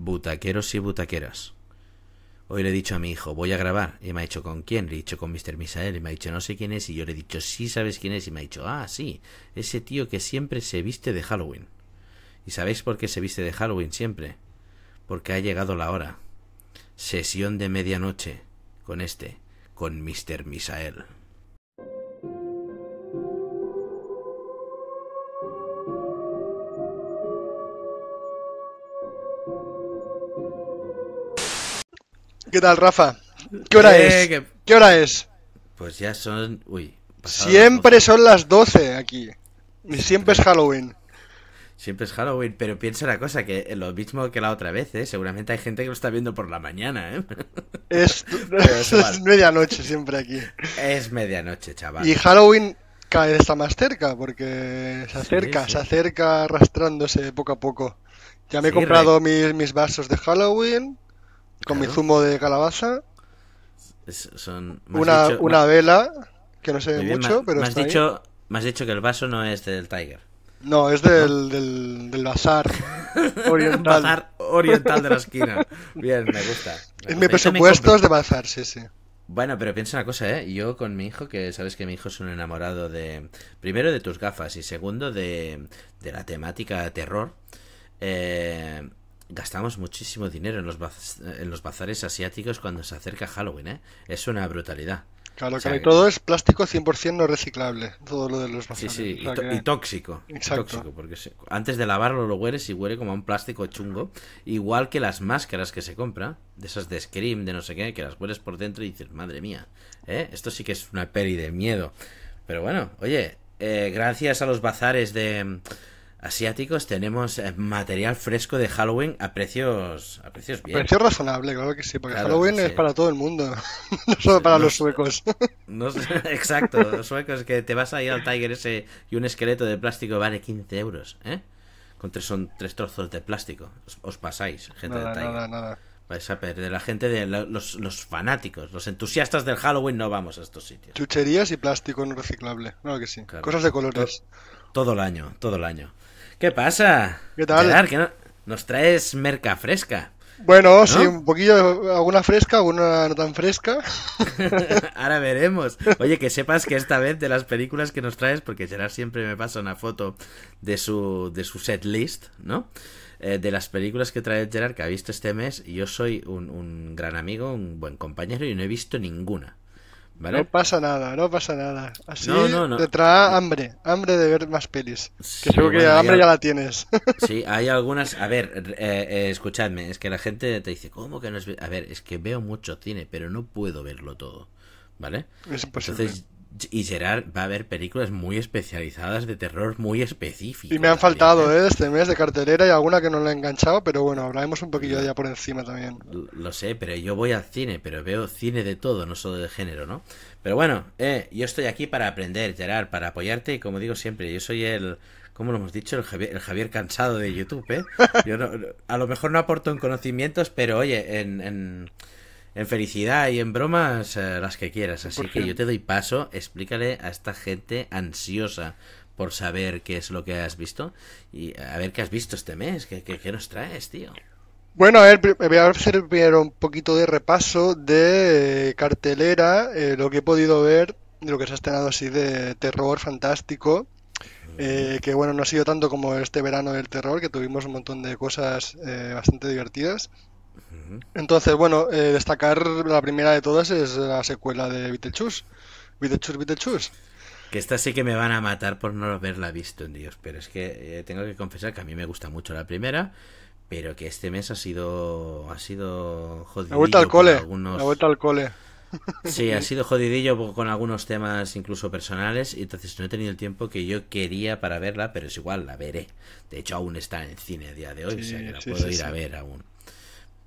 Butaqueros y butaqueras. Hoy le he dicho a mi hijo, voy a grabar. Y me ha dicho, ¿con quién? Le he dicho, con Mr. Misael. Y me ha dicho, no sé quién es. Y yo le he dicho, sí sabes quién es. Y me ha dicho, ah, sí, ese tío que siempre se viste de Halloween. ¿Y sabéis por qué se viste de Halloween siempre? Porque ha llegado la hora. Sesión de medianoche. Con este, con Mr. Misael. ¿Qué tal, Rafa? ¿Qué hora eh, es? ¿Qué hora es? Pues ya son. Uy. Siempre son las 12 aquí. Y siempre es Halloween. Siempre es Halloween, pero piensa una cosa, que lo mismo que la otra vez, ¿eh? seguramente hay gente que lo está viendo por la mañana. ¿eh? Es, medianoche siempre aquí. Es medianoche, chaval. Y Halloween cada vez está más cerca, porque se acerca, se acerca arrastrándose poco a poco. Ya me he comprado mis, mis vasos de Halloween, con mi zumo de calabaza. son, una, vela, que no sé mucho, pero. Me has, dicho, has dicho que el vaso no es del Tiger. No, es del, del, bazar oriental. bazar oriental de la esquina. Bien, me gusta. mi presupuesto es de bazar, sí, sí. Bueno, pero piensa una cosa, ¿eh? Yo con mi hijo, que sabes que mi hijo es un enamorado de... Primero de tus gafas y segundo de, de la temática terror. Eh, gastamos muchísimo dinero en los, en los bazares asiáticos cuando se acerca Halloween, ¿eh? Es una brutalidad. Claro, que todo es plástico 100% no reciclable, todo lo de los bazares. Sí, sí, y, tóxico. Tóxico, porque antes de lavarlo lo hueles y huele como a un plástico chungo, igual que las máscaras que se compra, de esas de Scream, de no sé qué, que las hueles por dentro y dices, madre mía, ¿eh? esto sí que es una peli de miedo. Pero bueno, oye, eh, gracias a los bazares de asiáticos tenemos eh, material fresco de Halloween a precios a precios bien. razonables, claro que sí, porque Halloween es para todo el mundo, no solo para los suecos. exacto, los suecos que te vas a ir al Tiger ese y un esqueleto de plástico vale 15 euros, ¿eh? Con tres, son tres trozos de plástico. Os, pasáis, gente de Tiger. Nada, nada. Vais a perder la gente de los, fanáticos, los entusiastas del Halloween no vamos a estos sitios. Chucherías y plástico no reciclable, claro que sí. Cosas de colores. Todo el año, todo el año. ¿Qué pasa? ¿Qué tal? Gerard, nos traes merca fresca. Bueno, sí, un poquillo, alguna fresca, alguna no tan fresca. Ahora veremos. Oye, que sepas que esta vez de las películas que nos traes, porque Gerard siempre me pasa una foto de su, de su set list, ¿no? Eh, de las películas que trae Gerard que ha visto este mes, yo soy un gran amigo, un buen compañero y no he visto ninguna. No pasa nada, no pasa nada. Así no, te trae hambre, hambre de ver más pelis. que seguro que hambre ya la tienes. Sí, hay algunas. A ver, eh, eh, escuchadme, es que la gente te dice, ¿cómo que no es.? A ver, es que veo mucho cine, pero no puedo verlo todo. ¿Vale? Es imposible. Y Gerard va a ver películas muy especializadas de terror muy específicas. Y me han faltado ¿eh? este mes de cartelera y alguna que no la he enganchado, pero bueno, hablaremos un poquillo ya por encima también. Lo sé, pero yo voy al cine, pero veo cine de todo, no solo de género, ¿no? Pero bueno, eh, yo estoy aquí para aprender, Gerard, para apoyarte y como digo siempre, yo soy el, ¿Cómo lo hemos dicho, el Javier, el Javier cansado de YouTube, ¿eh? a lo mejor no aporto en conocimientos, pero oye, en en felicidad y en bromas eh, las que quieras. Así que yo te doy paso, explícale a esta gente ansiosa por saber qué es lo que has visto y a ver qué has visto este mes, qué, qué, nos traes, tío. Bueno, a ver, voy a hacer primero un poquito de repaso de cartelera, eh, lo que he podido ver, lo que se ha estrenado así de terror fantástico. Eh, que bueno, no ha sido tanto como este verano del terror, que tuvimos un montón de cosas bastante divertidas. Entonces, bueno, eh, destacar la primera de todas es la secuela de Vitechus. Vitechus, Vitechus. Que esta sí que me van a matar por no haberla visto, en Dios. Pero es que eh, tengo que confesar que a mí me gusta mucho la primera, pero que este mes ha sido. Ha sido jodidillo. La vuelta al cole. Sí, ha sido jodidillo con algunos temas incluso personales. Y entonces no he tenido el tiempo que yo quería para verla, pero es igual, la veré. De hecho, aún está en cine a día de hoy, o sea que la puedo ir a ver aún.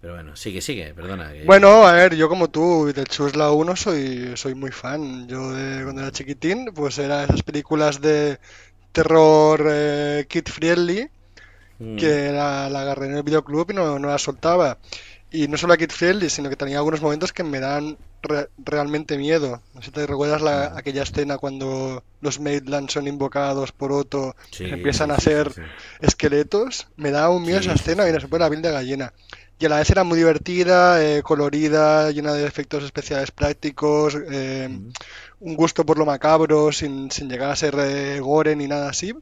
Pero bueno, sigue, sigue, perdona. Bueno, a ver, yo como tú, de Chusla 1 soy, soy muy fan. Yo de, cuando era chiquitín, pues eran esas películas de terror Kit eh, kid friendly mm. que la, agarré en el videoclub y no, no la soltaba. Y no solo a kid friendly, sino que tenía algunos momentos que me dan realmente miedo. No sé si te recuerdas mm. aquella escena cuando los Maidland son invocados por Otto, empiezan a ser esqueletos. Me da un miedo esa escena y no se pone la piel de gallina y a la vez era muy divertida, eh, colorida, llena de efectos especiales prácticos, eh, un gusto por lo macabro, sin, llegar a ser eh, gore ni nada así.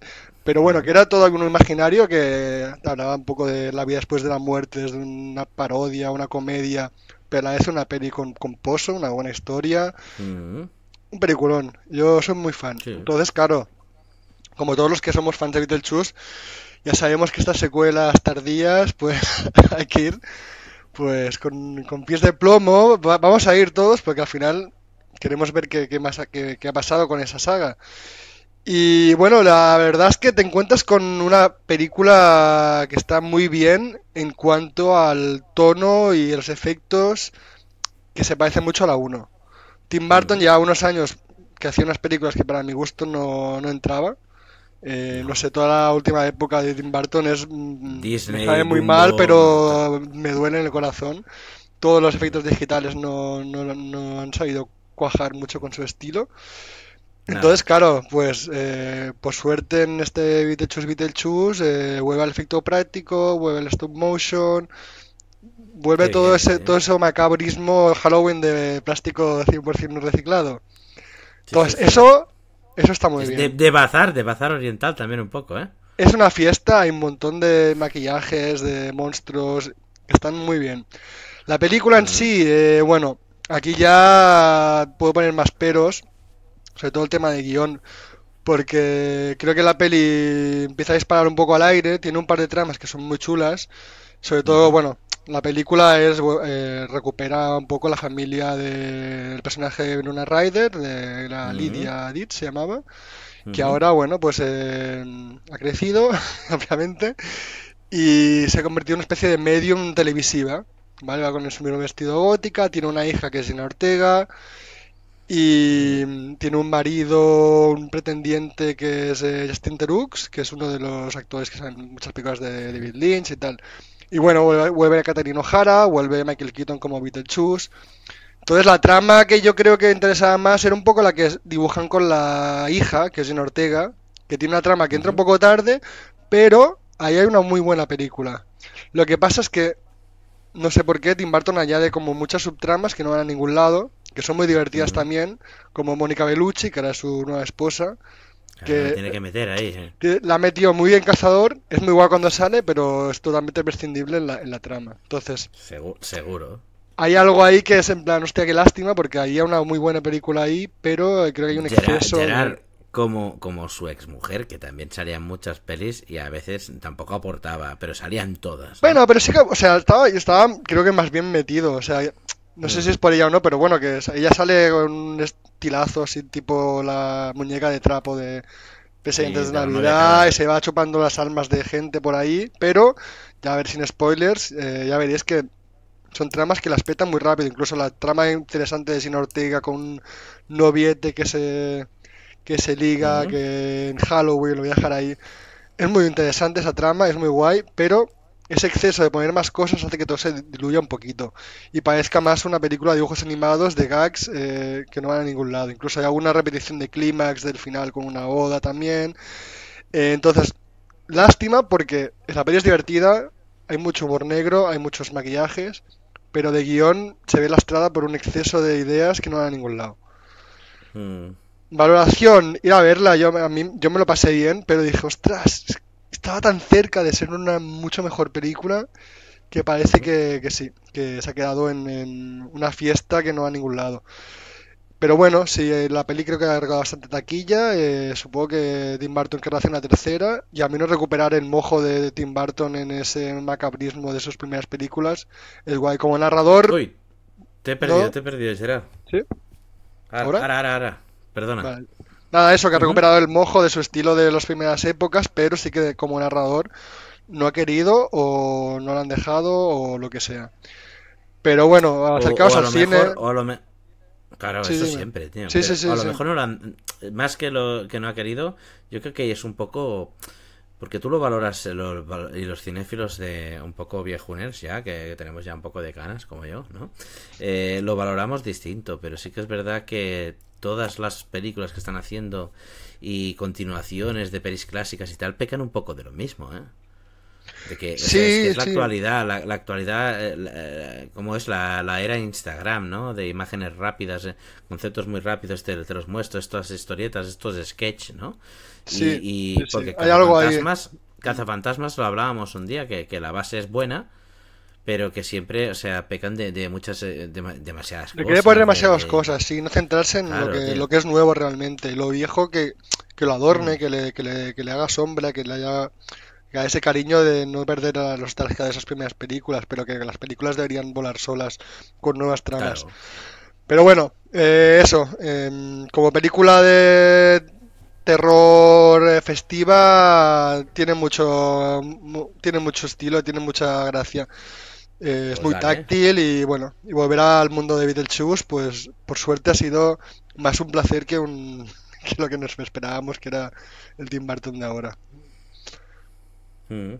Pero bueno, que era todo algún imaginario que hablaba un poco de la vida después de la muerte, desde una parodia, una comedia, pero a la vez una peli con, con pozo, una buena historia. Un peliculón, yo soy muy fan. Entonces, claro, como todos los que somos fans de Beetlejuice, ya sabemos que estas secuelas tardías, pues hay que ir pues con, pies de plomo. vamos a ir todos porque al final queremos ver qué, más, ha pasado con esa saga. Y bueno, la verdad es que te encuentras con una película que está muy bien en cuanto al tono y los efectos que se parece mucho a la 1. Tim Burton ya mm. unos años que hacía unas películas que para mi gusto no, no entraba. Eh, no sé, toda la última época de Tim Burton es. Mm, me sabe muy mal, pero me duele en el corazón. Todos los efectos digitales no, no, han sabido cuajar mucho con su estilo. Entonces, claro, pues eh, por suerte en este Beetlejuice Beetlejuice eh, vuelve al efecto práctico, vuelve el stop motion, vuelve todo ese eh. todo ese macabrismo Halloween de plástico 100% reciclado. Entonces, eso eso está muy bien. De, de, bazar, de bazar oriental también un poco, ¿eh? Es una fiesta, hay un montón de maquillajes, de monstruos, están muy bien. La película en mm. sí, eh, bueno, aquí ya puedo poner más peros, sobre todo el tema de guión, porque creo que la peli empieza a disparar un poco al aire, tiene un par de tramas que son muy chulas, sobre todo, mm. bueno, la película es eh, recupera un poco la familia del personaje de Bruna Ryder, de la Lidia Dits, se llamaba, que ahora, bueno, pues eh, ha crecido, ampliamente y se ha convertido en una especie de medium televisiva. ¿vale? Va con el mismo vestido gótica, tiene una hija que es Ina Ortega, y tiene un marido, un pretendiente que es eh, Justin Terux, que es uno de los actores que salen muchas películas de David Lynch y tal. Y bueno, vuelve, a O'Hara, Jara, vuelve Michael Keaton como Beetlejuice. Entonces la trama que yo creo que interesaba más era un poco la que dibujan con la hija, que es en Ortega, que tiene una trama que entra un poco tarde, pero ahí hay una muy buena película. Lo que pasa es que no sé por qué Tim Burton añade como muchas subtramas que no van a ningún lado, que son muy divertidas también, como Mónica Bellucci, que era su nueva esposa, que, tiene que meter ahí. la metió muy bien Cazador, es muy guay cuando sale, pero es totalmente prescindible en la, en la trama. Entonces. seguro. Hay algo ahí que es en plan, hostia, qué lástima, porque había una muy buena película ahí, pero creo que hay un exceso. como, como su mujer que también salían muchas pelis y a veces tampoco aportaba, pero salían todas. Bueno, pero sí que, o sea, estaba, estaba creo que más bien metido, o sea, no sé mm. si es por ella o no, pero bueno, que ella sale con un estilazo así, tipo la muñeca de trapo de Pesadientes de Navidad, y se va chupando las almas de gente por ahí, pero, ya a ver, sin spoilers, eh, ya veréis que son tramas que las petan muy rápido, incluso la trama interesante de Sin Ortega con un noviete que se, que se liga, que en Halloween lo voy a dejar ahí. Es muy interesante esa trama, es muy guay, pero ese exceso de poner más cosas hace que todo se diluya un poquito y parezca más una película de dibujos animados, de gags, eh, que no van a ningún lado. Incluso hay alguna repetición de clímax del final con una boda también. Eh, entonces, lástima porque la película es divertida, hay mucho humor negro, hay muchos maquillajes, pero de guión se ve lastrada por un exceso de ideas que no van a ningún lado. Hmm. Valoración, ir a verla, yo, a mí, yo me lo pasé bien, pero dije, ostras, estaba tan cerca de ser una mucho mejor película que parece que, sí, que se ha quedado en, una fiesta que no va a ningún lado. Pero bueno, sí, eh, la peli creo que ha regalado bastante taquilla. Eh, supongo que Tim Burton querrá hacer una tercera. Y al menos recuperar el mojo de, Tim Burton en ese macabrismo de sus primeras películas es guay. Como narrador. Uy, te he perdido, te he perdido, será. ¿Sí? Ahora, ahora, ahora. Perdona. Nada, eso que ha recuperado el mojo de su estilo de las primeras épocas, pero sí que como narrador no ha querido o no lo han dejado o lo que sea. Pero bueno, acercaos al cine. Claro, eso siempre, tío. Sí, sí, sí. a lo mejor no lo han... más que lo que no ha querido, yo creo que es un poco porque tú lo valoras eh, y los cinéfilos de un poco viejuners ya, que tenemos ya un poco de canas como yo, ¿no? Eh, lo valoramos distinto, pero sí que es verdad que todas las películas que están haciendo y continuaciones de pelis clásicas y tal pecan un poco de lo mismo, ¿eh? que, es, la actualidad, la, actualidad, eh, eh, como es la, la, era Instagram, ¿no? De imágenes rápidas, eh, conceptos muy rápidos, te, los muestro, estas historietas, estos sketch, ¿no? Sí, y, porque hay algo ahí. Cazafantasmas lo hablábamos un día, que, que la base es buena, pero que siempre, o sea, pecan de, muchas, eh, demasiadas cosas. Quiere poner demasiadas cosas, sí, no centrarse en lo, que, es nuevo realmente, lo viejo que, lo adorne, mm. que, le, haga sombra, que le haya ese cariño de no perder a la nostalgia de esas primeras películas, pero que las películas deberían volar solas con nuevas tramas. Pero bueno, eh, eso, em, como película de terror eh, festiva tiene mucho tiene mucho estilo, tiene mucha gracia. Eh, es pues muy táctil y bueno, y volver al mundo de Beetlejuice, pues por suerte ha sido más un placer que, un, lo que nos esperábamos, que era el Tim Burton de ahora. Mm.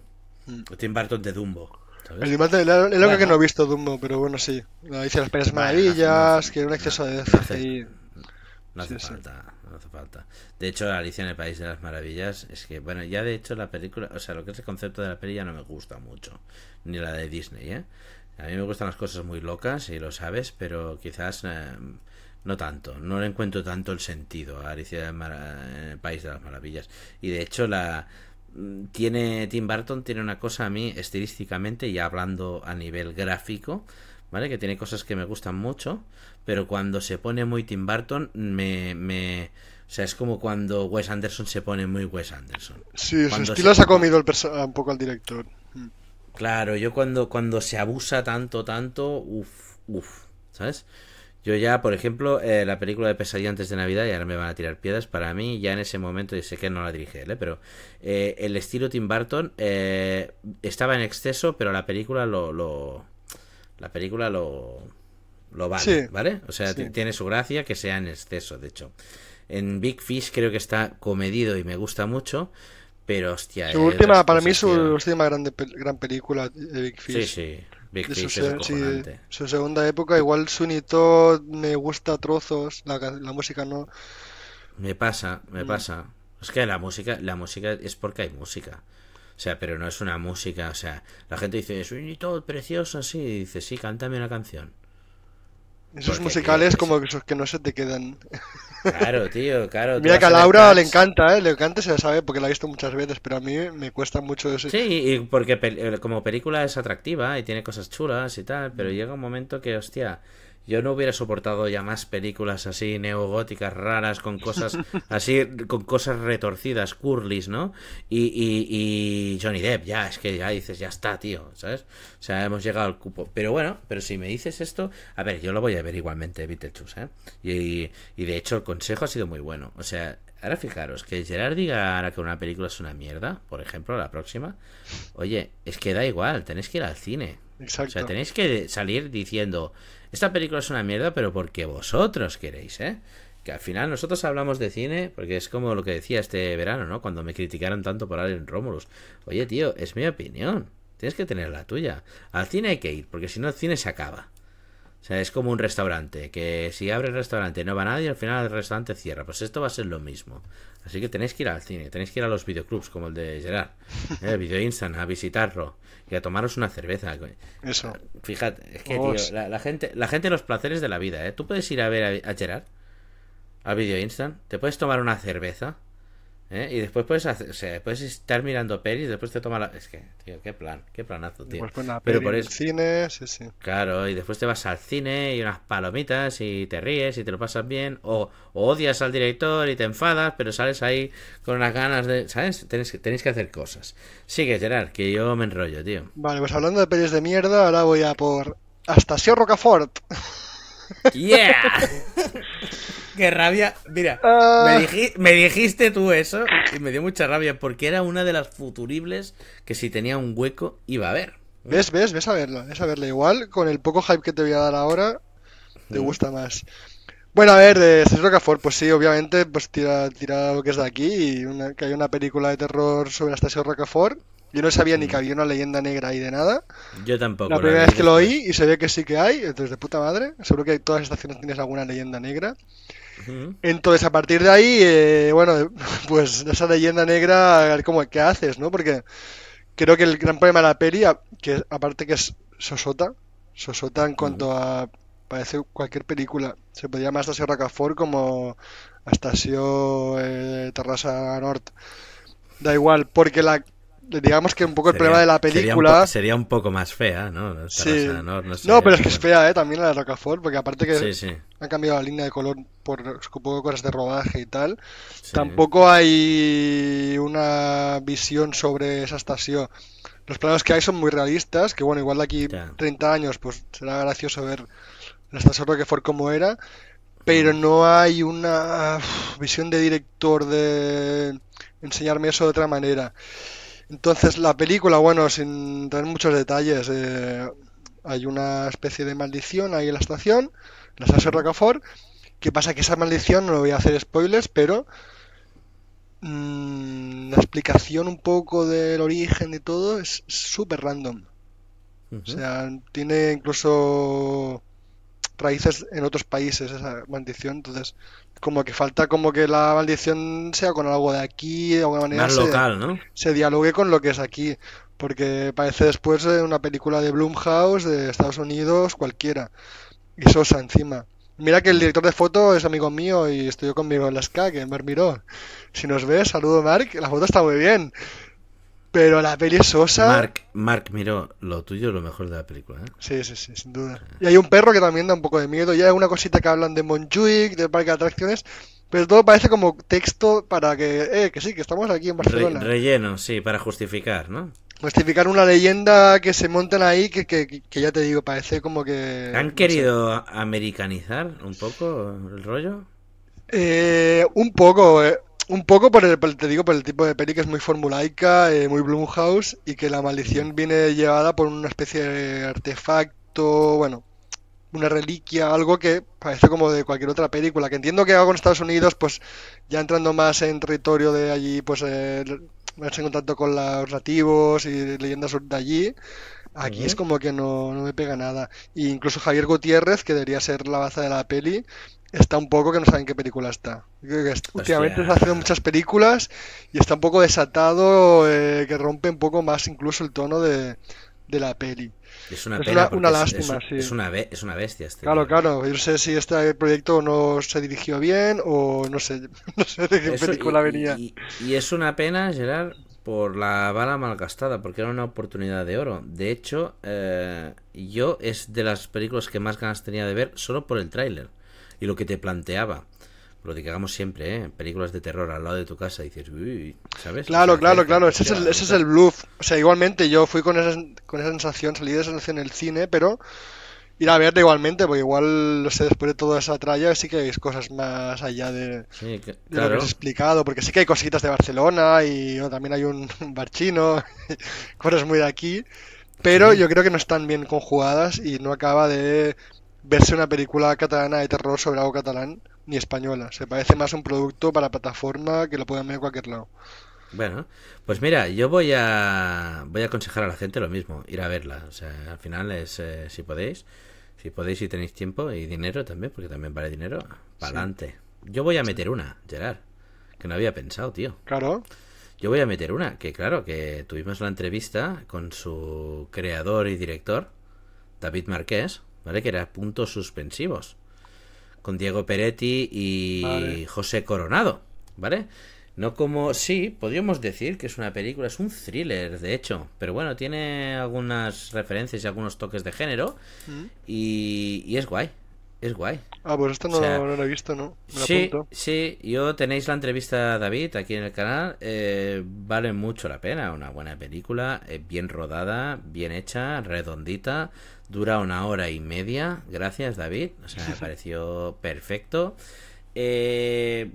Mm. El Tim Burton de Dumbo. ¿sabes? El, que no he visto Dumbo, pero bueno, sí. Dice las pequeñas maravillas, que era un exceso de No hace falta, no hace falta. De hecho, Alicia en el País de las Maravillas es que, bueno, ya de hecho la película, o sea, lo que es el concepto de la peli ya no me gusta mucho ni la de Disney, ¿eh? A mí me gustan las cosas muy locas, y lo sabes, pero quizás eh, no tanto. No le encuentro tanto el sentido a Alicia en el País de las Maravillas. Y de hecho, la mm, tiene Tim Burton tiene una cosa a mí estilísticamente y hablando a nivel gráfico, ¿vale? Que tiene cosas que me gustan mucho, pero cuando se pone muy Tim Burton me... me o sea, es como cuando Wes Anderson se pone muy Wes Anderson. Sí, su estilo ha comido el un poco al director. Claro, yo cuando, cuando se abusa tanto, tanto, uff, uff, ¿sabes? Yo ya, por ejemplo, eh, la película de Pesadilla antes de Navidad, y ahora me van a tirar piedras, para mí ya en ese momento, y sé que no la dirige eh, pero eh, el estilo Tim Burton estaba en exceso, pero la película lo... la película lo, lo vale, ¿vale? O sea, tiene su gracia que sea en exceso, de hecho. En Big Fish creo que está comedido y me gusta mucho. Pero hostia. Su eh, última, para mí, su última gran película de Big Fish. Sí, sí. Big Fish su, es su segunda época, igual Sunito me gusta trozos, la, música no. Me pasa, me mm. pasa. Es que la música, la música es porque hay música. O sea, pero no es una música, o sea, la gente dice, es precioso, así, dice, sí, cántame una canción. Esos musicales como que, esos que no se te quedan. Claro, tío, claro. Mira que a Laura le encanta, ¿eh? Le encanta, se la sabe porque la ha visto muchas veces, pero a mí me cuesta mucho eso. Sí, y porque eh, como película es atractiva y tiene cosas chulas y tal, pero llega un momento que, hostia, yo no hubiera soportado ya más películas así neogóticas, raras, con cosas así, con cosas retorcidas, curlis, ¿no? Y, Johnny Depp, ya, es que ya dices, ya está, tío, ¿sabes? O sea, hemos llegado al cupo. Pero bueno, pero si me dices esto, a ver, yo lo voy a ver igualmente, Beetlejuice, ¿eh? Y, y de hecho el consejo ha sido muy bueno. O sea, ahora fijaros, que Gerard diga ahora que una película es una mierda, por ejemplo, la próxima, oye, es que da igual, tenéis que ir al cine. O sea, tenéis que salir diciendo, esta película es una mierda, pero porque vosotros queréis, ¿eh? Que al final nosotros hablamos de cine, porque es como lo que decía este verano, ¿no? Cuando me criticaron tanto por Allen Romulus. Oye, tío, es mi opinión. Tienes que tener la tuya. Al cine hay que ir, porque si no, el cine se acaba. O sea, es como un restaurante, que si abre el restaurante no va nadie, al final el restaurante cierra. Pues esto va a ser lo mismo. Así que tenéis que ir al cine, tenéis que ir a los videoclubs como el de Gerard, ¿eh? Video Instant, a visitarlo y a tomaros una cerveza. Eso. Fíjate, es que, tío, la, gente, la gente los placeres de la vida, ¿eh? Tú puedes ir a ver a, a Gerard, a Video Instant, te puedes tomar una cerveza ¿Eh? Y después puedes hacer, estar mirando pelis, después te toma la. Es que, tío, qué plan, qué planazo, tío. Pero por eso. cine, sí, sí. Claro, y después te vas al cine y unas palomitas y te ríes y te lo pasas bien. O, odias al director y te enfadas, pero sales ahí con unas ganas de. ¿Sabes? Tenéis, que hacer cosas. Sigue, Gerard, que yo me enrollo, tío. Vale, pues hablando de pelis de mierda, ahora voy a por. Hasta Sierra Rocafort. ¡Yeah! Qué rabia. Mira, ah. me, dijiste tú eso y me dio mucha rabia porque era una de las futuribles que si tenía un hueco iba a ver. ¿Ves? ¿Ves? ¿Ves a verla? ¿Ves a verla? Igual, con el poco hype que te voy a dar ahora, te mm. gusta más. Bueno, a ver, de eh, César pues sí, obviamente, pues tira, lo que es de aquí, y que hay una película de terror sobre Anastasio Rocafort. Yo no sabía ni mm. que había una leyenda negra ahí de nada. Yo tampoco. La primera vez que lo oí y se ve que sí que hay, entonces de puta madre. Seguro que todas las estaciones tienes alguna leyenda negra. Entonces, a partir de ahí, eh, bueno, pues esa leyenda negra, qué haces, ¿no? Porque creo que el gran problema de la peli, que aparte que es sosota, sosota en cuanto a, parece cualquier película, se podría llamar Estación Rocafort como Estación eh, terraza Norte. Da igual, porque la digamos que un poco el problema de la película. Sería un, poco más fea, ¿no? sí. no, pero es que es fea, ¿eh? También la de Rocafort, porque aparte que han cambiado la línea de color por un poco cosas de rodaje y tal. Tampoco hay una visión sobre esa estación. Los planos que hay son muy realistas, que bueno, igual de aquí 30 años, pues será gracioso ver la estación Roquefort como era. Pero mm. no hay una visión de director de enseñarme eso de otra manera. Entonces la película, bueno, sin tener muchos detalles, eh, hay una especie de maldición ahí en la estación, en la estación Rocafort. ¿Qué pasa? Que esa maldición, no voy a hacer spoilers, pero mm, la explicación un poco del origen de todo es súper random. O sea, tiene incluso raíces en otros países esa maldición, entonces como que falta como que la maldición sea con algo de aquí, de alguna manera. se, local, Se dialogue con lo que es aquí. Porque parece después una película de Blumhouse, de Estados Unidos, cualquiera. Y Sosa encima. Mira que el director de foto es amigo mío y estoy conmigo en la SCA, que me miró. Si nos ves, saludo Mark, la foto está muy bien. Pero la peli es sosa. Mark, Mark, miró lo tuyo, lo mejor de la película. ¿eh? Sí, sí, sí, sin duda. Y hay un perro que también da un poco de miedo. Ya hay una cosita que hablan de Montjuic, del parque de atracciones. Pero todo parece como texto para que, eh, que sí, que estamos aquí en Barcelona. relleno, sí, para justificar, ¿no? Justificar una leyenda que se montan ahí, que, ya te digo, parece como que... ¿Han querido americanizar un poco el rollo? Eh, un poco. Eh. Un poco por el, te digo, por el tipo de peli que es muy formulaica, eh, muy Blumhouse, y que la maldición viene llevada por una especie de artefacto, bueno, una reliquia, algo que parece como de cualquier otra película, que entiendo que hago en Estados Unidos, pues ya entrando más en territorio de allí, pues eh, en contacto con los nativos y leyendas de allí, aquí es como que no, no me pega nada. E incluso Javier Gutiérrez, que debería ser la baza de la peli, está un poco que no saben qué película está. Últimamente últimamente está haciendo muchas películas y está un poco desatado, eh, que rompe un poco más incluso el tono de, la peli. Es una, pena una, lástima, es, sí. Es una, bestia este. Claro, claro. Yo no sé si este proyecto no se dirigió bien o no sé, no sé de qué película venía. Y, es una pena, Gerard, por la bala malgastada, porque era una oportunidad de oro. De hecho, eh, yo es de las películas que más ganas tenía de ver solo por el tráiler. Y lo que te planteaba, lo que hagamos siempre, ¿eh? películas de terror al lado de tu casa, dices, uy, ¿sabes? Claro, claro, claro, ese, es el, ese es el bluff. O sea, igualmente yo fui con esa, con esa sensación, salí de esa sensación en el cine, pero ir a verla igualmente, porque igual, no sé, después de toda esa tralla sí que hay cosas más allá de, lo que has explicado, porque sí que hay cositas de Barcelona y también hay un bar chino, cosas muy de aquí, pero yo creo que no están bien conjugadas y no acaba de verse una película catalana de terror sobre algo catalán ni española. Se parece más un producto para plataforma que lo puedan ver en cualquier lado. Bueno, pues mira, yo voy a voy a aconsejar a la gente lo mismo, ir a verla. O sea, al final es eh, si podéis, si podéis y tenéis tiempo y dinero también, porque también vale dinero, para adelante. Yo voy a meter una, Gerard, que no había pensado, tío. Claro. Yo voy a meter una, que claro, que tuvimos la entrevista con su creador y director, David Marqués, ¿vale? Que era puntos suspensivos. Con Diego Peretti y José Coronado, ¿vale? No como. Sí, podríamos decir que es una película, es un thriller, de hecho. Pero bueno, tiene algunas referencias y algunos toques de género. Mm. y es guay es guay. Ah, pues esto no, lo he visto, ¿no? sí, sí, yo tenéis la entrevista a David aquí en el canal. Eh, vale mucho la pena, una buena película, eh, bien rodada, bien hecha, redondita. Dura una hora y media. Gracias, David. O sea, me pareció perfecto. Eh,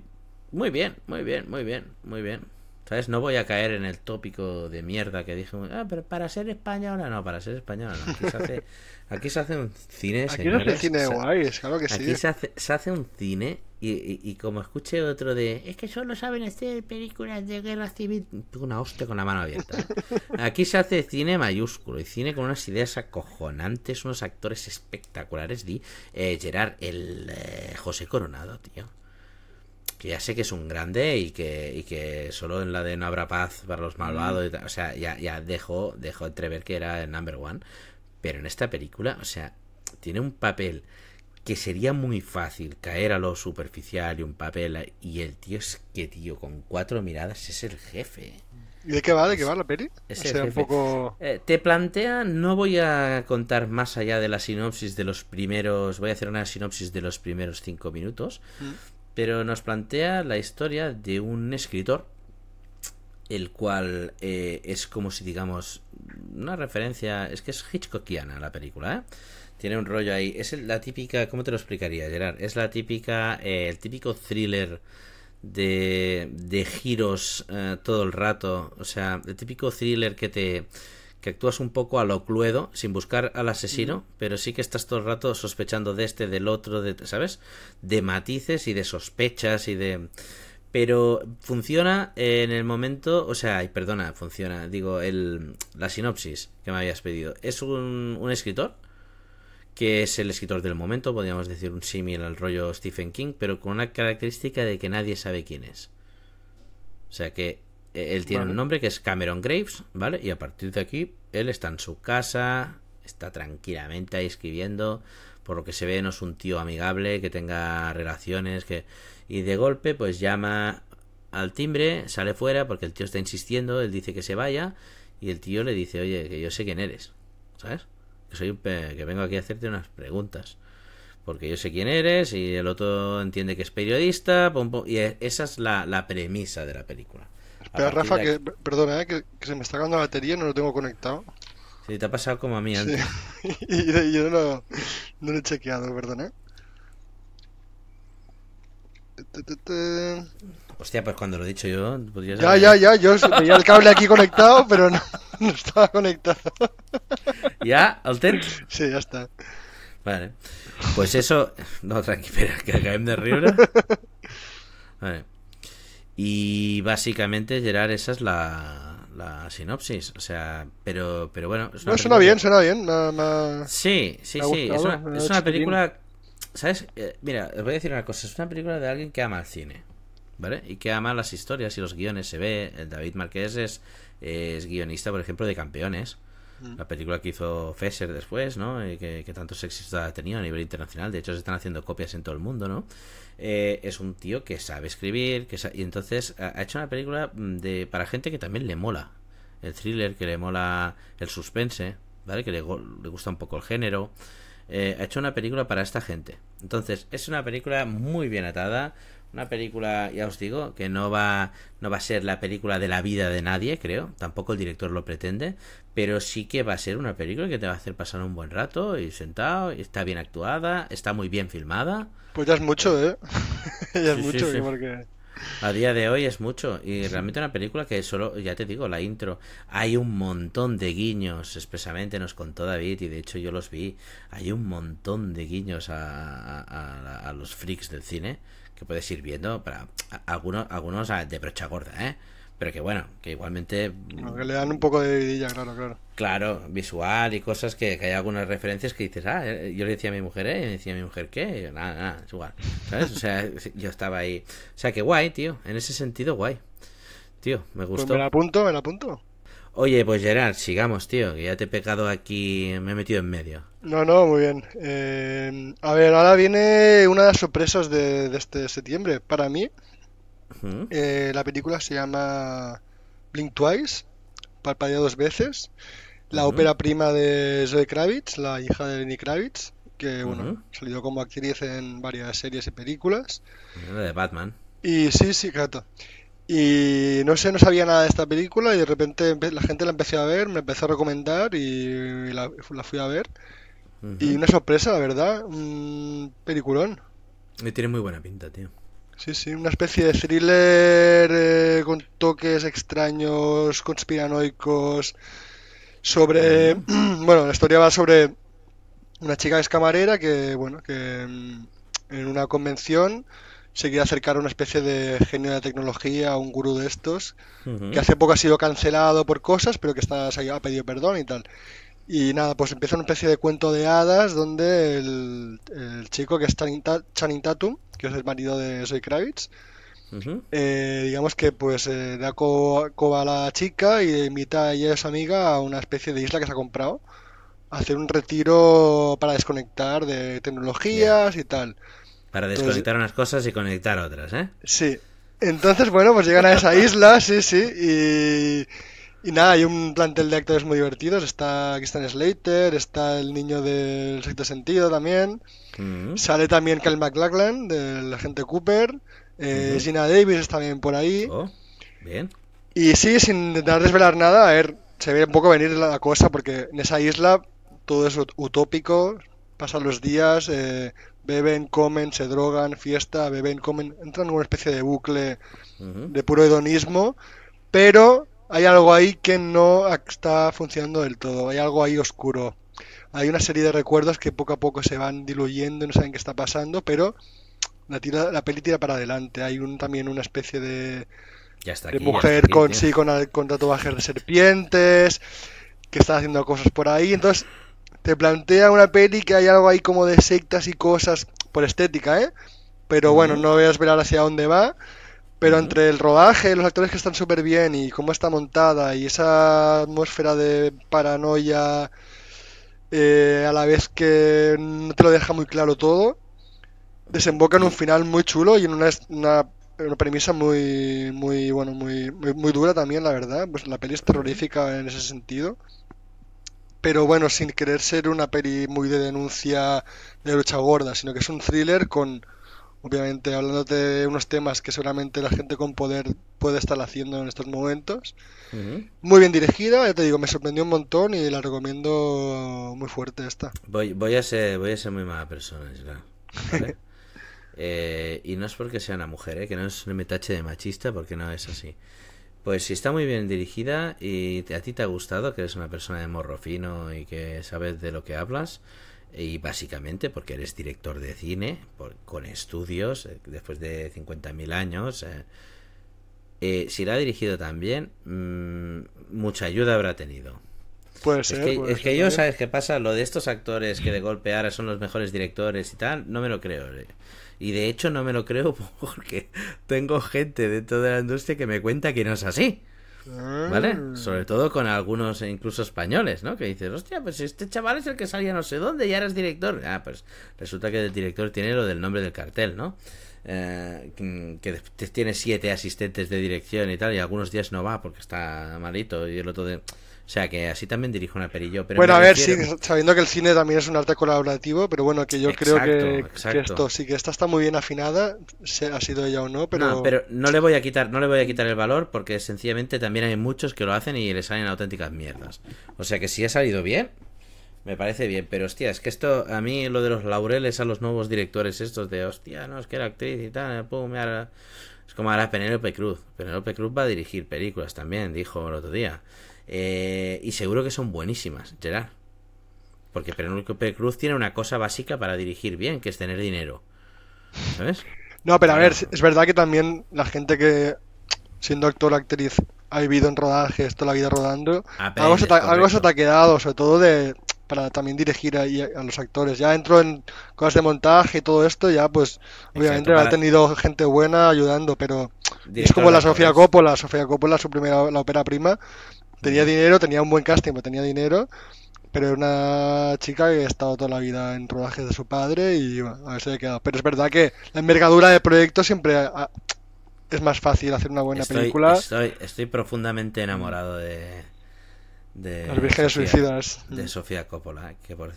muy bien, muy bien, muy bien, muy bien. ¿Sabes? No voy a caer en el tópico de mierda que dije, ah, pero para ser española, no, para ser española, no. hace Aquí se hace un cine, Aquí no se cine guay, Aquí se hace, se hace un cine y, y, como escuché otro de es que solo saben hacer películas de guerra civil, una hostia con la mano abierta. ¿eh? Aquí se hace cine mayúsculo y cine con unas ideas acojonantes, unos actores espectaculares. Di eh, Gerard, el eh, José Coronado, tío. Que ya sé que es un grande y que, y que solo en la de No habrá paz para los malvados. Mm. o sea, ya, ya dejó, dejó entrever que era el number one. Pero en esta película, o sea, tiene un papel que sería muy fácil caer a lo superficial y un papel. Y el tío es que, tío, con cuatro miradas es el jefe. ¿Y de qué va? ¿De qué va la peli? Es un poco... Eh, te plantea, no voy a contar más allá de la sinopsis de los primeros, voy a hacer una sinopsis de los primeros cinco minutos, mm. pero nos plantea la historia de un escritor el cual eh, es como si digamos una referencia, es que es Hitchcockiana la película, ¿eh? Tiene un rollo ahí, es la típica, ¿cómo te lo explicaría Gerard? Es la típica, eh, el típico thriller de, de giros eh, todo el rato, o sea, el típico thriller que te que actúas un poco a lo cluedo, sin buscar al asesino, pero sí que estás todo el rato sospechando de este, del otro, de, ¿sabes? De matices y de sospechas y de... Pero funciona en el momento, o sea, perdona, funciona, digo, el, la sinopsis que me habías pedido. Es un, un escritor, que es el escritor del momento, podríamos decir un símil al rollo Stephen King, pero con una característica de que nadie sabe quién es. O sea que e, él tiene un nombre que es Cameron Graves, ¿vale? Y a partir de aquí, él está en su casa, está tranquilamente ahí escribiendo. Por lo que se ve, no es un tío amigable, que tenga relaciones, que y de golpe pues llama al timbre, sale fuera porque el tío está insistiendo, él dice que se vaya y el tío le dice, oye, que yo sé quién eres, ¿sabes? Que, soy, que vengo aquí a hacerte unas preguntas. Porque yo sé quién eres y el otro entiende que es periodista. y e, esa es la, premisa de la película. Espera, Rafa, que, perdona, eh, que, se me está acabando la batería y no lo tengo conectado. Sí, te ha pasado como a mí antes. y yo no, lo he chequeado, perdona. ¿eh? Hostia, pues cuando lo he dicho yo, Ya, ya, ya, yo tenía el cable aquí conectado, pero no, estaba conectado. ¿Ya? ¿Alten? Sí, ya está. Vale. Pues eso. No, tranqui, espera, que acabemos de reírnos. Vale. Y básicamente, Gerard, esa es la, sinopsis. O sea, pero, pero bueno. no, suena bien, suena bien. Sí, sí, sí. es una película ¿Sabes? Eh, mira, os voy a decir una cosa. Es una película de alguien que ama el cine. ¿Vale? Y que ama las historias y los guiones. Se ve, el eh, David Marqués es, es guionista, por ejemplo, de Campeones. Mm. La película que hizo Fesser después, ¿no? que, tanto éxito ha tenido a nivel internacional. De hecho, se están haciendo copias en todo el mundo, ¿no? Eh, es un tío que sabe escribir. que Y entonces ha hecho una película mm, de para gente que también le mola el thriller, que le mola el suspense, ¿vale? Que le, le gusta un poco el género. Eh, ha hecho una película para esta gente. Entonces, es una película muy bien atada. Una película, ya os digo, que no va, no va a ser la película de la vida de nadie, creo. Tampoco el director lo pretende. Pero sí que va a ser una película que te va a hacer pasar un buen rato y sentado. está bien actuada, está muy bien filmada. Pues ya es mucho, ¿eh? ya es mucho, porque a día de hoy es mucho. Y realmente una película que solo, ya te digo, la intro, hay un montón de guiños, expresamente nos contó David, y de hecho yo los vi, hay un montón de guiños a, a, los freaks del cine que puedes ir viendo para algunos, algunos ah, de brocha gorda, ¿eh? pero que bueno, que igualmente... que le dan un poco de vidilla, claro, claro. Claro, visual y cosas que, hay algunas referencias que dices, ah, eh, yo le decía a mi mujer, eh, y decía a mi mujer, ¿qué? nada, nada, igual, ¿sabes? O sea, yo estaba ahí. O sea, que guay, tío, en ese sentido, guay. Tío, me pues gustó. me la apunto, me la apunto. Oye, pues Gerard, sigamos, tío, que ya te he pecado aquí, me he metido en medio. No, no, muy bien. Eh, a ver, ahora viene una de las sorpresas de, de este septiembre. Para mí, eh, la película se llama Blink Twice, Parpadea dos veces. La ópera prima de Zoe Kravitz, la hija de Lenny Kravitz, que bueno, salió como actriz en varias series y películas. De Batman. Y sí, sí, claro Y no sé, no sabía nada de esta película y de repente la gente la empezó a ver, me empezó a recomendar y la, fui a ver. Y una sorpresa, la verdad, un peliculón. Y tiene muy buena pinta, tío. Sí, sí, una especie de thriller eh, con toques extraños, conspiranoicos, sobre... Mm. bueno, la historia va sobre una chica que camarera que, bueno, que mm, en una convención se quiere acercar a una especie de genio de tecnología, a un gurú de estos, que hace poco ha sido cancelado por cosas, pero que está, ha pedido perdón y tal. Y nada, pues empieza una especie de cuento de hadas donde el, chico que es Channing Tatum, que es el marido de Soy Kravitz, eh, digamos que pues eh, da coba a la chica y invita a ella y a su amiga a una especie de isla que se ha comprado, a hacer un retiro para desconectar de tecnologías y tal. Para desconectar unas cosas y conectar otras, ¿eh? Sí. Entonces, bueno, pues llegan a esa isla, sí, sí, y y nada, hay un plantel de actores muy divertidos. Está Christian Slater, está el niño del sexto sentido también. Mm-hmm. Sale también Kyle McLachlan, del agente Cooper. Eh, mm-hmm. Gina Davis está también por ahí. Oh, bien. Y sí, sin intentar desvelar nada, a ver, se ve un poco venir la cosa, porque en esa isla todo es utópico, pasan los días, eh, beben, comen, se drogan, fiesta, beben, comen, entran en una especie de bucle mm-hmm. de puro hedonismo, pero hay algo ahí que no está funcionando del todo, hay algo ahí oscuro. Hay una serie de recuerdos que poco a poco se van diluyendo y no saben qué está pasando, pero la, tira, la peli tira para adelante. Hay un, también una especie de, mujer con, sí, con, tatuajes de serpientes, que está haciendo cosas por ahí. Entonces, te plantea una peli que hay algo ahí como de sectas y cosas por estética, ¿eh? Pero bueno, no voy a esperar hacia dónde va. Pero entre el rodaje, los actores que están súper bien y cómo está montada y esa atmósfera de paranoia eh, a la vez que no te lo deja muy claro todo, desemboca en un final muy chulo y en una, una, premisa muy, muy, bueno, muy, muy, dura también, la verdad. Pues la peli es terrorífica en ese sentido. Pero bueno, sin querer ser una peli muy de denuncia de lucha gorda, sino que es un thriller con obviamente hablando de unos temas que seguramente la gente con poder puede estar haciendo en estos momentos. Muy bien dirigida, ya te digo, me sorprendió un montón y la recomiendo muy fuerte esta. Voy, voy, a, ser, voy a ser muy mala persona, Isla. Eh, y no es porque sea una mujer, ¿eh? que no es un metache de machista, porque no es así. Pues si está muy bien dirigida y a ti te ha gustado, que eres una persona de morro fino y que sabes de lo que hablas, y básicamente porque eres director de cine, con estudios, eh, después de 50.000 años. Eh. Eh, si la ha dirigido también, mm, mucha ayuda habrá tenido. Puede Es que, es que yo, ¿sabes qué pasa? Lo de estos actores que de golpe ahora son los mejores directores y tal, no me lo creo. Y de hecho no me lo creo porque tengo gente de toda la industria que me cuenta que no es así. ¿Vale? Mm. Sobre todo con algunos, e incluso españoles, ¿no? Que dices, hostia, pues este chaval es el que salía no sé dónde y ahora es director. Ah, pues resulta que el director tiene lo del nombre del cartel, ¿no? Eh, que tiene siete asistentes de dirección y tal, y algunos días no va porque está malito y el otro de o sea que así también dirijo una perillo. Pero bueno, a ver, sabiendo que el cine también es un arte colaborativo, pero bueno, que yo creo que, esto sí que esta está muy bien afinada, se, ha sido ella o no, pero no, pero no le voy a quitar, no le voy a quitar el valor porque sencillamente también hay muchos que lo hacen y le salen auténticas mierdas. O sea que si ha salido bien, me parece bien, pero hostia, es que esto a mí lo de los laureles a los nuevos directores estos de hostia, no es que era actriz y tal, pum, es como ahora Penélope Cruz. Penélope Cruz va a dirigir películas también, dijo el otro día. Eh, y seguro que son buenísimas, Gerard. Porque Penélope Cruz tiene una cosa básica para dirigir bien, que es tener dinero. ¿Sabes? No, pero a ver, es verdad que también la gente que, siendo actor o actriz, ha vivido en rodaje, toda la vida rodando, algo se, te, ha quedado, sobre todo de, para también dirigir a, los actores. Ya entro en cosas de montaje y todo esto, ya pues obviamente ha tenido gente buena ayudando, pero es como la Sofía Coppola. Sofía Coppola, su primera la ópera prima, tenía dinero, tenía un buen casting, tenía dinero. Pero era una chica que ha estado toda la vida en rodajes de su padre y bueno, a ver si le quedado. Pero es verdad que la envergadura del proyecto siempre es más fácil hacer una buena película. Estoy, profundamente enamorado de, de las Sofía, suicidas de Sofía Coppola que por,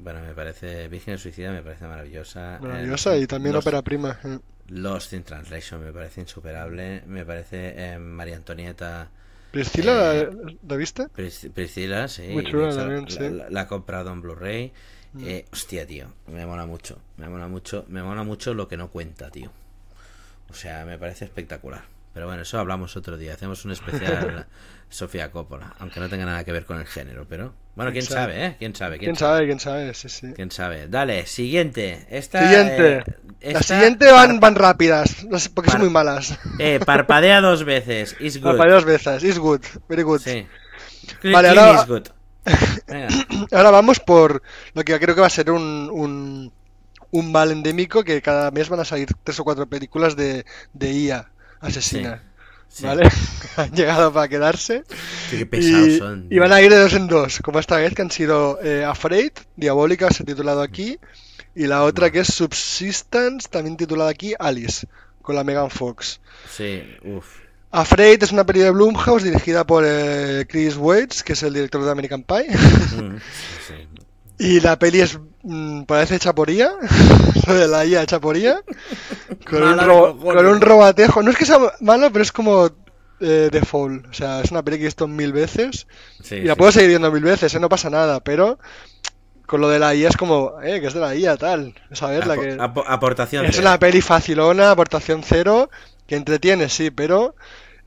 bueno me parece Virgen Suicida me parece maravillosa eh, maravillosa y también Opera prima eh. Lost in Translation me parece insuperable me parece eh, María Antonieta Priscila, eh, ¿la, vista. viste? Priscila, sí. la, sí. La, comprado en Blu-ray. Mm. Eh, hostia, tío, me mola mucho. Me mola mucho, me mola mucho lo que no cuenta, tío. O sea, me parece espectacular. Pero bueno, eso hablamos otro día. Hacemos un especial Sofía Coppola, aunque no tenga nada que ver con el género, pero bueno, quién, sabe? ¿eh? ¿Quién sabe? ¿Quién, sabe? ¿Quién sabe? Sí, sí. ¿Quién sabe? Dale, siguiente. Esta, siguiente. Eh, La siguiente van, van rápidas, porque son muy malas. Eh, parpadea dos veces, is good. Parpadea dos veces, is good, very good. Sí. Vale, ahora... Is good. ahora vamos por lo que creo que va a ser un... un un mal endémico que cada mes van a salir tres o cuatro películas de, de IA asesina. ¿Vale? han llegado para quedarse. y, van a ir de dos en dos, como esta vez que han sido eh, Afraid, Diabólica, se ha titulado aquí, y la otra que es Subsistence, también titulada aquí Alice, con la Megan Fox. Sí, Afraid es una peli de Blumhouse dirigida por eh, Chris Waits, que es el director de American Pie. Y la peli es mmm, parece chaporía, lo de la IA chaporía, con, un con un robatejo. No es que sea malo, pero es como eh, default. O sea, es una peli que he visto mil veces y la puedo seguir viendo mil veces, ¿eh? no pasa nada, pero con lo de la IA es como, eh, que es de la IA, tal. Saber la que. aportación. Es una peli facilona, aportación cero, que entretiene, sí, pero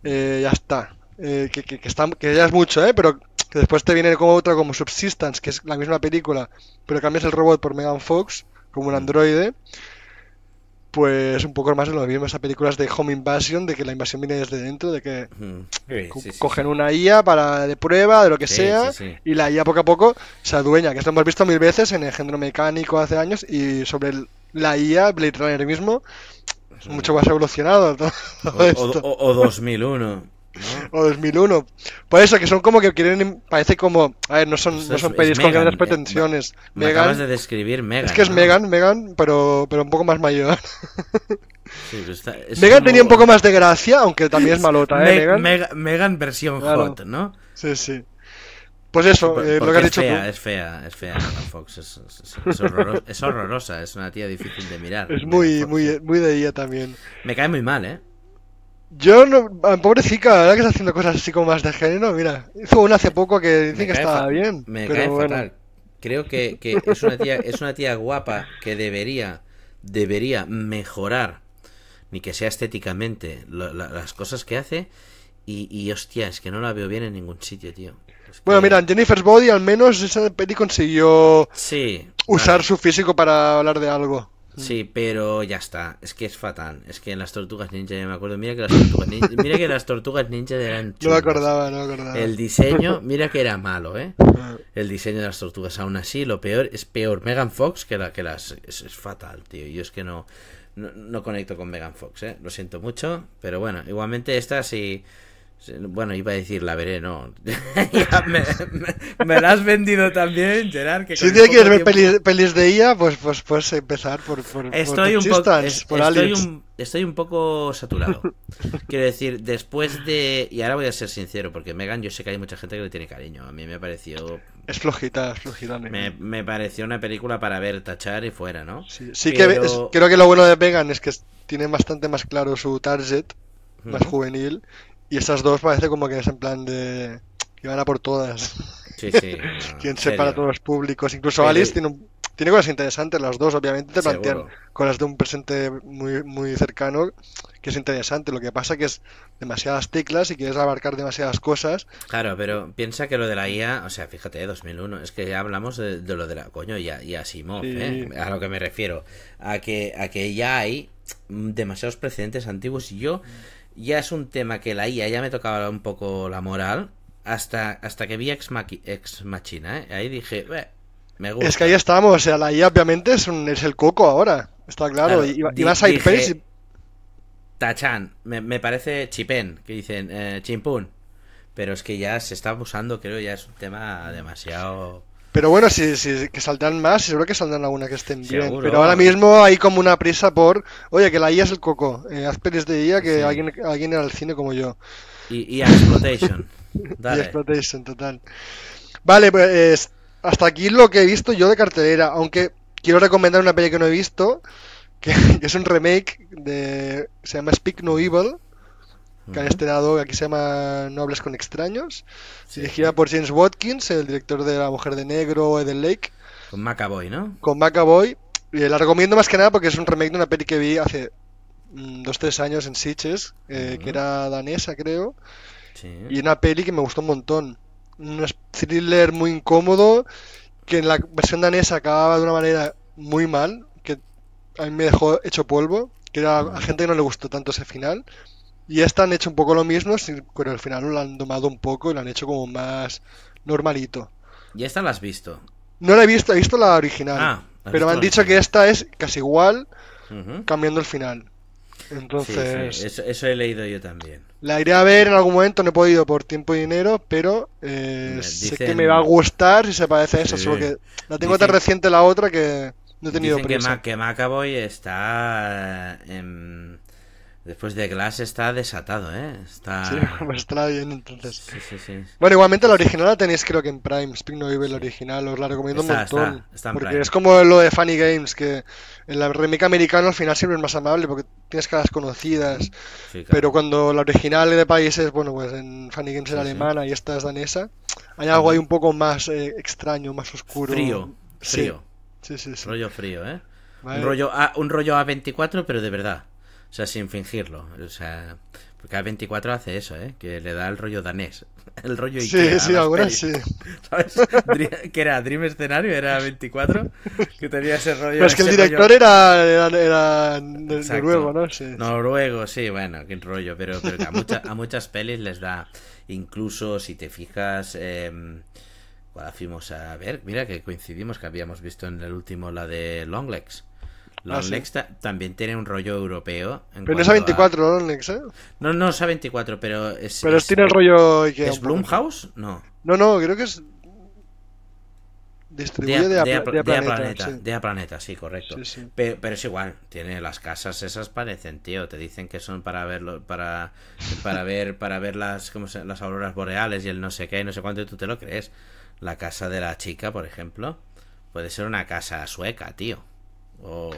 eh, ya está. Eh, que, que, que, ya es mucho, ¿eh? Pero que después te viene como otra como Subsistence, que es la misma película, pero cambias el robot por Megan Fox, como un mm. androide. Pues un poco más de lo mismo, esas películas de Home Invasion, de que la invasión viene desde dentro, de que mm. cogen una IA para de prueba, de lo que sea, y la IA poco a poco se adueña, que esto hemos visto mil veces en el género mecánico hace años y sobre la IA, Blade Runner mismo, es mucho más evolucionado. esto. o 2001 o 2001. Por eso, que son como que quieren. Parece como. A ver, no son, son con grandes eh, pretensiones. me acabas de describir Megan. Es que es Megan, Megan, pero, pero un poco más mayor. Megan tenía un poco más de gracia, aunque también es malota, ¿eh? Megan. versión hot, ¿no? Sí, sí. Pues eso, eh, lo que has dicho fea, Es fea, es fea, Fox. Es, horrorosa, es, una tía difícil de mirar. Es muy, muy, muy de ella también. Me cae muy mal, ¿eh? Yo, no, ah, pobrecita, la verdad que está haciendo cosas así como más de género, mira. Hizo una hace poco que dice que estaba bien. Me cae fatal. Creo que, es, una tía, es una tía guapa que debería, debería mejorar, ni que sea estéticamente, las cosas que hace. Y, y hostia, es que no la veo bien en ningún sitio, tío. Bueno, mira, Jennifer's Body al menos esa peli consiguió usar su físico para hablar de algo. Mm. Sí, pero ya está. Es que es fatal. Es que en las tortugas ninja me acuerdo. Mira que las tortugas ninja, mira que las tortugas ninja eran yo acordaba, no acordaba. El diseño, mira que era malo, ¿eh? Ah. El diseño de las tortugas. Aún así, lo peor es peor Megan Fox que la que las. Es, fatal, tío. Yo es que no, no, conecto con Megan Fox, ¿eh? Lo siento mucho. Pero bueno, igualmente esta sí. Bueno, iba a decir, la veré, no. me, me, la has vendido también, Gerard. Que si tienes que ver pelis, de ella, pues, pues pues empezar por, por, estoy un poco estoy, un, poco saturado. Quiero decir, después de. Y ahora voy a ser sincero, porque Megan, yo sé que hay mucha gente que le tiene cariño. A mí me pareció. Es flojita, es flojita. Me, pareció una película para ver, tachar y fuera, ¿no? Sí, que creo que lo bueno de Megan es que tiene bastante más claro su target, más juvenil y esas dos parece como que es en plan de. que van a por todas. Sí, sí. Quién separa todos los públicos. Incluso Alice tiene, tiene cosas interesantes, las dos, obviamente, te plantean ...con las de un presente muy, muy cercano que es interesante. Lo que pasa que es demasiadas teclas y quieres abarcar demasiadas cosas. Claro, pero piensa que lo de la IA, o sea, fíjate, 2001, es que ya hablamos de, lo de la coño y a, ¿eh? a lo que me refiero, a que, a que ya hay demasiados precedentes antiguos y yo ya es un tema que la IA ya me tocaba un poco la moral. Hasta, hasta que vi Ex, Machina, ¿eh? ahí dije, me gusta. Es que ahí estamos, o sea, la IA obviamente es, es el coco ahora, está claro. y, vas a ir Tachan, me, me, parece chipén, que dicen eh, chimpún. Pero es que ya se está abusando, creo, ya es un tema demasiado. Pero bueno, si, si, que saldrán más, seguro que saldrán alguna que estén bien. Pero ahora mismo hay como una prisa por, oye, que la IA es el coco, eh, haz pelis de IA que alguien, alguien era al cine como yo. Y, y Exploitation. Dale. Exploitation, total. Vale, pues hasta aquí lo que he visto yo de cartelera, aunque quiero recomendar una peli que no he visto, que, es un remake de... se llama Speak No Evil que han aquí se llama No hables con extraños, dirigida por James Watkins, el director de La Mujer de Negro, o Eden Lake. Con Macaboy ¿no? Con Macaboy. Y la recomiendo más que nada porque es un remake de una peli que vi hace mm, dos tres años en Sitches, eh, que era danesa, creo. Y una peli que me gustó un montón. Un thriller muy incómodo, que en la versión danesa acababa de una manera muy mal, que a mí me dejó hecho polvo, que era a gente que no le gustó tanto ese final. Y esta han hecho un poco lo mismo, pero al final lo han domado un poco y lo han hecho como más normalito. ¿Y esta la has visto? No la he visto, he visto la original. Ah, pero me han dicho que esta es casi igual, cambiando el final. Entonces. Eso, he leído yo también. La iré a ver en algún momento, no he podido por tiempo y dinero, pero eh, sé que me va a gustar si se parece a esa, solo que la tengo tan reciente la otra que no he tenido prisa. que Macaboy está. Eh, en Después de Glass está desatado, ¿eh? Está... Sí, está bien, entonces. Bueno, igualmente la original la tenéis creo que en Prime, Spin No Evil, la original, os la recomiendo un montón. porque es como lo de Funny Games, que en la remake americana al final siempre es más amable porque tienes caras conocidas. Pero cuando la original de países, bueno, pues en Funny Games era alemana y esta es danesa, hay algo ahí un poco más eh, extraño, más oscuro. Frío, frío. Sí, sí, sí. Rollo frío, ¿eh? Un, rollo A, un rollo A24, pero de verdad. O sea, sin fingirlo. O sea, porque A24 hace eso, ¿eh? Que le da el rollo danés. El rollo Ikea. Sí, sí, ahora sí. ¿Sabes? que era Dream escenario, era A24, que tenía ese rollo. Pero es que el director era, noruego, ¿no? Sí, noruego, sí, bueno, qué rollo. Pero, a, a, muchas pelis les da, incluso si te fijas... Eh, fuimos a ver? Mira que coincidimos que habíamos visto en el último la de Longlegs Ah, la también tiene un rollo europeo. pero no es A24, eh? No, no es A24, pero es. Pero tiene el rollo. ¿Es Bloomhouse? No. No, no, creo que es. Distribuye de, a, de, Planeta. sí. correcto. Pero, es igual, tiene las casas esas parecen, tío. Te dicen que son para verlo, para, para ver, para ver las, ¿cómo las auroras boreales y el no sé qué, y no sé cuánto, tú te lo crees. La casa de la chica, por ejemplo, puede ser una casa sueca, tío. Oh,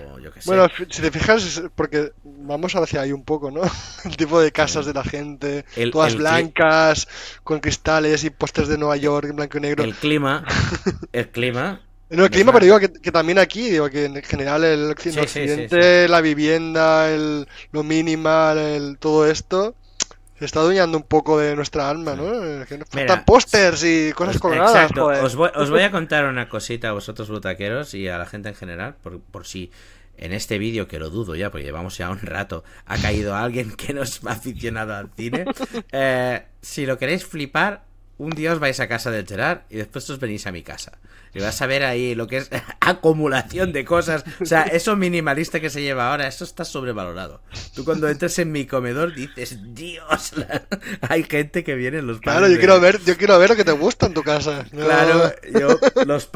bueno, si te fijas, porque vamos hacia ahí un poco, ¿no? El tipo de casas mm. de la gente, todas blancas, con cristales y postres de Nueva York en blanco y negro. El clima, el clima. No, el clima, pero digo que, también aquí, digo que en general el occidente, la vivienda, el, lo minimal, todo esto, se está adueñando un poco de nuestra alma, ¿no? Eh, que faltan pósters y cosas con coloradas. Exacto. Pues. Os, voy, a contar una cosita a vosotros, butaqueros, y a la gente en general, por, por si en este vídeo, que lo dudo ya, porque llevamos ya un rato, ha caído alguien que nos ha aficionado al cine. Eh, si lo queréis flipar, un día os vais a casa del Gerard y después os venís a mi casa. Y vas a ver ahí lo que es acumulación de cosas. O sea, eso minimalista que se lleva ahora, eso está sobrevalorado. Tú cuando entras en mi comedor dices, Dios, hay gente que viene los padres. Claro, yo, quiero ver, yo quiero ver lo que te gusta en tu casa. Claro, los,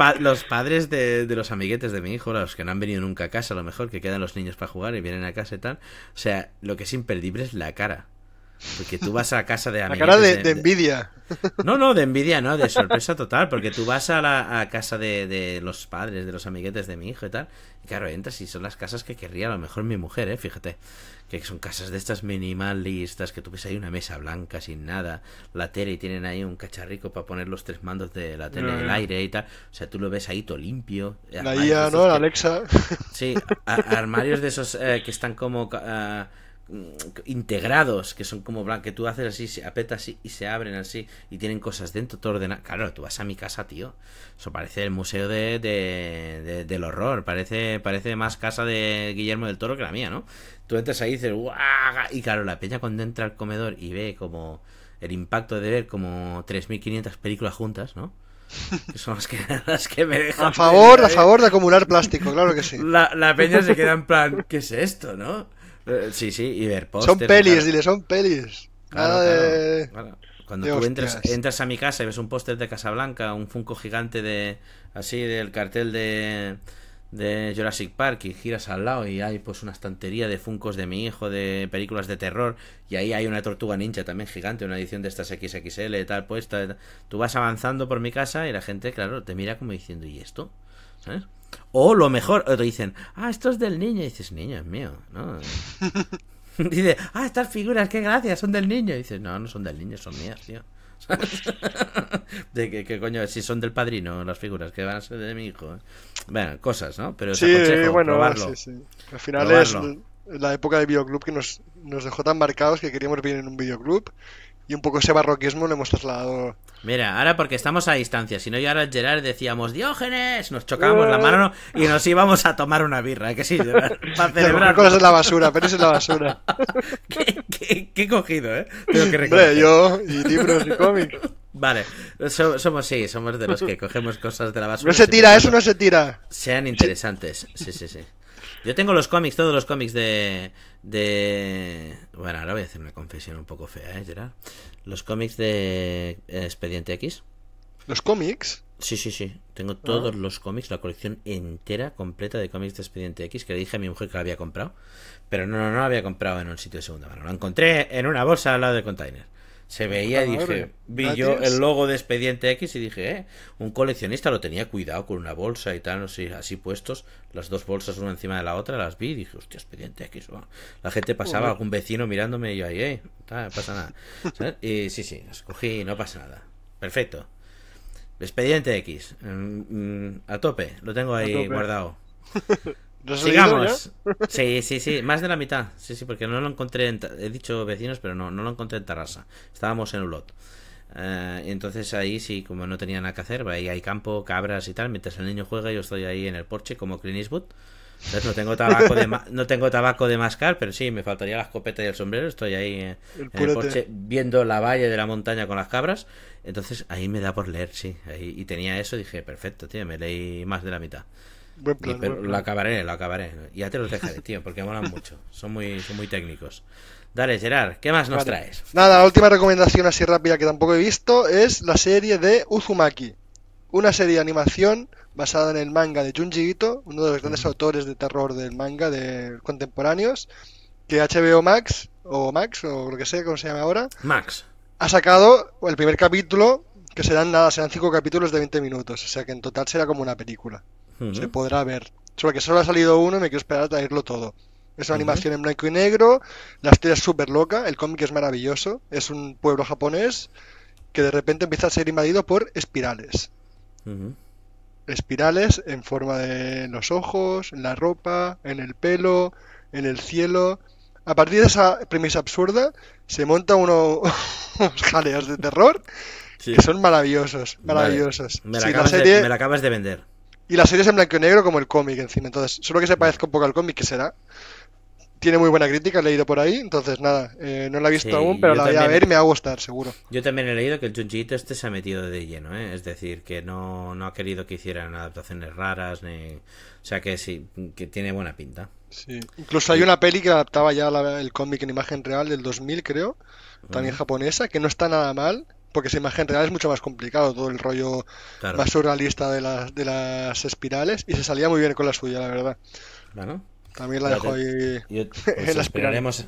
padres de, los amiguetes de mi hijo, los que no han venido nunca a casa, a lo mejor, que quedan los niños para jugar y vienen a casa y tal. O sea, lo que es imperdible es la cara porque tú vas a casa de La cara de, envidia. No, no, de envidia, no, de sorpresa total. Porque tú vas a la casa de, los padres, de los amiguetes de mi hijo y tal. Y claro, entras y son las casas que querría a lo mejor mi mujer, ¿eh? Fíjate. Que son casas de estas minimalistas, que tú ves ahí una mesa blanca sin nada, la tele y tienen ahí un cacharrico para poner los tres mandos de la tele en el aire y tal. O sea, tú lo ves ahí todo limpio. Eh, la IA, ¿no? Alexa. Sí, armarios de esos eh, que están como. Ah, Mm, integrados, que son como que tú haces así, se apetas así y se abren así y tienen cosas dentro, todo ordenado. Claro, tú vas a mi casa, tío. Eso parece el museo de, del horror, parece, parece más casa de Guillermo del Toro que la mía, ¿no? Tú entras ahí y dices, Y claro, la peña cuando entra al comedor y ve como el impacto de ver como 3.500 películas juntas, ¿no? son las que, las que me dejan. A favor, a ¿eh? favor de acumular plástico, claro que sí. La, la peña se queda en plan, ¿qué es esto, no? Eh, sí, sí, y ver Son pelis, dile, son pelis. Cuando tú entras, entras, a mi casa y ves un póster de Casablanca, un Funko gigante de. Así, del cartel de. De Jurassic Park y giras al lado y hay pues una estantería de funcos de mi hijo, de películas de terror y ahí hay una tortuga ninja también gigante, una edición de estas XXL tal puesta. Tú vas avanzando por mi casa y la gente, claro, te mira como diciendo, ¿y esto? ¿Sabes? ¿Eh? O lo mejor, te dicen, ah, esto es del niño. Y dices, niño, es mío. No. Dice, ah, estas figuras, qué gracias, son del niño. Y dices, no, no son del niño, son mías, tío. de que, coño, si son del padrino las figuras que van a ser de mi hijo. ¿eh? Bueno, cosas, ¿no? Pero sí, bueno, Al final es la época de videoclub que nos, nos dejó tan marcados que queríamos vivir en un videoclub y un poco ese barroquismo lo hemos trasladado. Mira, ahora porque estamos a distancia, si no yo ahora Gerard decíamos Diógenes, nos chocábamos la mano y nos íbamos a tomar una birra, ¿eh? que sí, para celebrar. Cosas de la basura, pero es la basura. ¿Qué, qué, cogido, eh? Hombre, yo y libros y cómics. Vale, somos sí, somos de los que cogemos cosas de la basura. No se tira, eso no se tira. Sean interesantes, sí, sí, sí. Yo tengo los cómics, todos los cómics de, de... Bueno, ahora voy a hacer una confesión un poco fea, ¿eh, Gerard? Los cómics de eh, Expediente X. ¿Los cómics? Sí, sí, sí. Tengo todos ah. los cómics, la colección entera, completa de cómics de Expediente X, que le dije a mi mujer que la había comprado. Pero no, no, no la había comprado en un sitio de segunda mano. lo encontré en una bolsa al lado del container. Se veía y dije, vi yo el logo de Expediente X y dije, eh, un coleccionista lo tenía cuidado con una bolsa y tal, así puestos, las dos bolsas una encima de la otra, las vi y dije, hostia, Expediente X. La gente pasaba, algún vecino mirándome y yo ahí, eh, no pasa nada. Y sí, sí, las cogí y no pasa nada. Perfecto. Expediente X, mm, mm, a tope, lo tengo ahí guardado. Sigamos. Sí, sí, sí, más de la mitad. Sí, sí, porque no lo encontré. En he dicho vecinos, pero no, no lo encontré en terraza Estábamos en Ulot. lot eh, entonces ahí sí, como no tenía nada que hacer, ahí hay campo, cabras y tal. Mientras el niño juega, yo estoy ahí en el porche como Clint Eastwood. Entonces no tengo tabaco de, no tengo tabaco de mascar, pero sí, me faltaría la escopeta y el sombrero. Estoy ahí eh, en el, porche viendo la valle de la montaña con las cabras. Entonces ahí me da por leer, sí. y tenía eso, dije, perfecto, tío, me leí más de la mitad pero Lo acabaré, lo acabaré. Ya te los dejaré, tío, porque molan mucho. Son muy, son muy técnicos. Dale, Gerard, ¿qué más nos traes? Nada, la última recomendación así rápida que tampoco he visto es la serie de Uzumaki. Una serie de animación basada en el manga de Junji Ito, uno de los grandes autores de terror del manga de contemporáneos, que HBO Max, o Max, o lo que sea, como se llama ahora. Max. Ha sacado el primer capítulo, que serán nada, serán cinco capítulos de 20 minutos, o sea que en total será como una película se podrá ver. Solo que solo ha salido uno y me quiero esperar a traerlo todo. Es una animación en blanco y negro, la historia es súper loca, el cómic es maravilloso, es un pueblo japonés que de repente empieza a ser invadido por espirales. Espirales en forma de los ojos, en la ropa, en el pelo, en el cielo. A partir de esa premisa absurda se monta uno, unos jaleos de terror que son maravillosos, maravillosos. me la acabas de vender. Y la serie es en blanco y negro como el cómic encima. Entonces, solo que se parezca un poco al cómic, que será. Tiene muy buena crítica, he leído por ahí. Entonces, nada, eh, no la he visto aún, pero la voy a ver y me va a gustar, seguro. Yo también he leído que el Junjiito este se ha metido de lleno, ¿eh? Es decir, que no, no ha querido que hicieran adaptaciones raras, ni... O sea que sí, que tiene buena pinta. Sí. Incluso hay una peli que adaptaba ya la, el cómic en imagen real del 2000, creo, también japonesa, que no está nada mal porque esa imagen real es mucho más complicado, todo el rollo más surrealista de las, espirales, y se salía muy bien con la suya, la verdad. Bueno. También la dejo ahí. Yo, pues,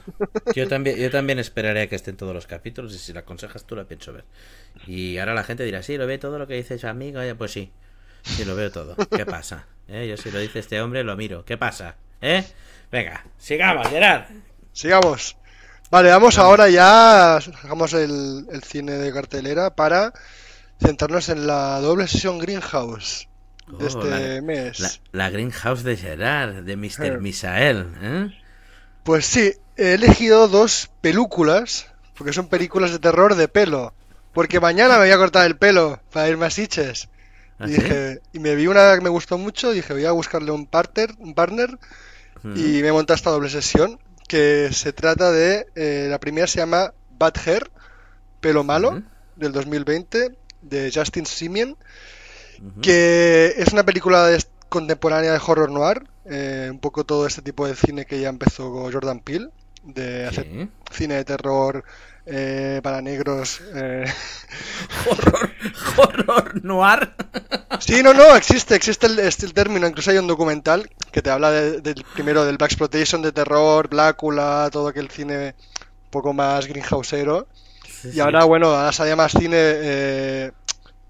yo, también, yo también esperaré a que estén todos los capítulos y si la aconsejas tú la pienso ver. Y ahora la gente dirá, sí, lo ve todo lo que dices amigo. Eh, pues sí, sí, lo veo todo. ¿Qué pasa? Eh, yo si lo dice este hombre, lo miro. ¿Qué pasa? ¿Eh? Venga, sigamos, Gerard. Sigamos. Vale, vamos ahora ya, hagamos el, cine de cartelera para centrarnos en la doble sesión Greenhouse de oh, este mes. La, Greenhouse de Gerard, de Mr. Eh. Misael. ¿eh? Pues sí, he elegido dos películas, porque son películas de terror de pelo. Porque mañana me voy a cortar el pelo para ir más Siches. y, me vi una que me gustó mucho, dije voy a buscarle un, partner, un partner y me monté esta doble sesión que se trata de... Eh, la primera se llama Bad Hair, Pelo Malo, del 2020, de Justin Simien, que es una película contemporánea de horror noir, eh, un poco todo este tipo de cine que ya empezó Jordan Peele, de hacer cine de terror eh, para negros. Eh... Horror, horror noir. Sí, no, no, existe, existe este, el, término. Incluso hay un documental que te habla de, primero del exploitation de terror, Blácula, todo aquel cine un poco más greenhouseero. y ahora, bueno, ahora se más cine eh,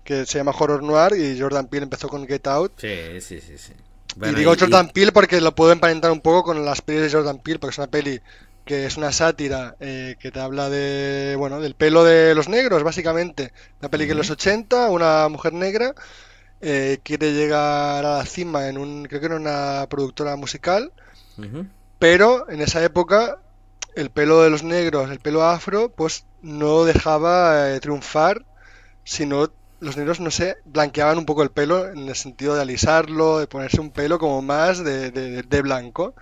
que se llama horror noir y Jordan Peele empezó con Get Out. Sí, sí, sí. y digo Jordan Peele porque lo puedo emparentar un poco con las pelis de Jordan Peele, porque es una peli que es una sátira eh, que te habla de, bueno, del pelo de los negros, básicamente. Una peli que los 80, una mujer negra eh, quiere llegar a la cima en un, creo que era una productora musical, pero en esa época el pelo de los negros, el pelo afro, pues no dejaba eh, triunfar, sino los negros, no sé, blanqueaban un poco el pelo en el sentido de alisarlo, de ponerse un pelo como más de, de, de blanco.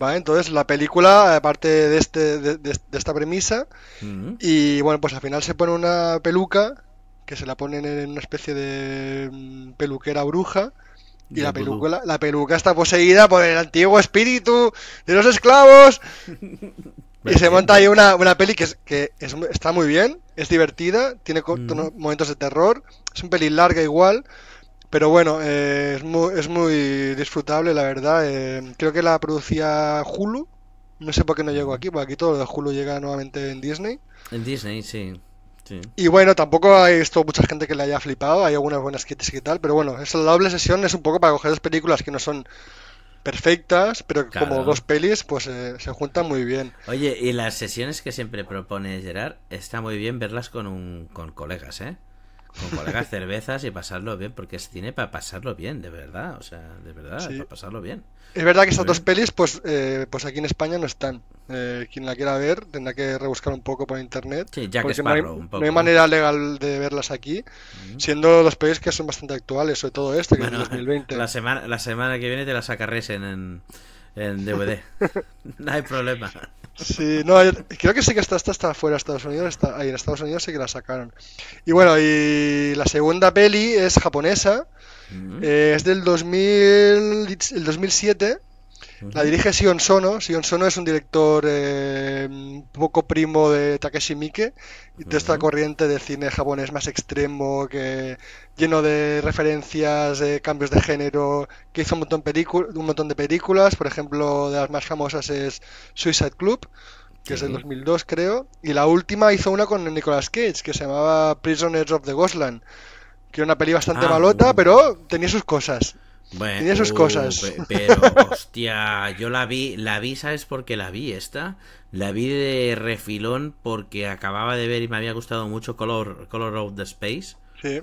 Entonces la película aparte de, este, de, de, esta premisa y bueno, pues al final se pone una peluca que se la ponen en una especie de mm, peluquera bruja y la pues, peluca, uh. la peluca está poseída por el antiguo espíritu de los esclavos. y se monta ahí una, una peli que, que es, está muy bien, es divertida, tiene momentos de terror, es un peli larga igual. Pero bueno, eh, es, muy, disfrutable, la verdad. Eh, creo que la producía Hulu. No sé por qué no llegó aquí, porque aquí todo lo de Hulu llega nuevamente en Disney. En Disney, sí. Y bueno, tampoco hay visto mucha gente que le haya flipado. Hay algunas buenas kits y tal. Pero bueno, la doble sesión es un poco para coger las películas que no son perfectas, pero como dos pelis, pues eh, se juntan muy bien. Oye, y las sesiones que siempre propone Gerard, está muy bien verlas con, un, con colegas, ¿eh? con las cervezas y pasarlo bien, porque es cine para pasarlo bien, de verdad, o sea, de verdad, para pasarlo bien. Es verdad que esas dos pelis, pues, eh, pues aquí en España no están. Eh, quien la quiera ver tendrá que rebuscar un poco por internet. Sí, Jack porque Sparrow, un poco. no hay manera legal de verlas aquí, siendo los pelis que son bastante actuales, sobre todo este, que es 2020. La semana, la semana que viene te las sacaré en, en DVD. no hay problema. Sí, no, creo que sé que está, está, está fuera de Estados Unidos, está ahí en Estados Unidos sí que la sacaron. Y bueno, y la segunda peli es japonesa, eh, es del 2000, el 2007 la dirige Sion Sono. Sion Sono es un director eh, poco primo de Takeshi Miike, de esta corriente de cine japonés más extremo, que lleno de referencias, de cambios de género, que hizo un montón, un montón de películas. Por ejemplo, de las más famosas es Suicide Club, que es del 2002, creo. Y la última hizo una con Nicolas Cage, que se llamaba Prisoners of the Ghostland, que era una peli bastante ah, malota, pero tenía sus cosas. Bueno, Tiene sus cosas. Pero, hostia, yo la vi, la visa ¿sabes por qué la vi esta? La vi de refilón porque acababa de ver y me había gustado mucho Color, of the Space. Sí.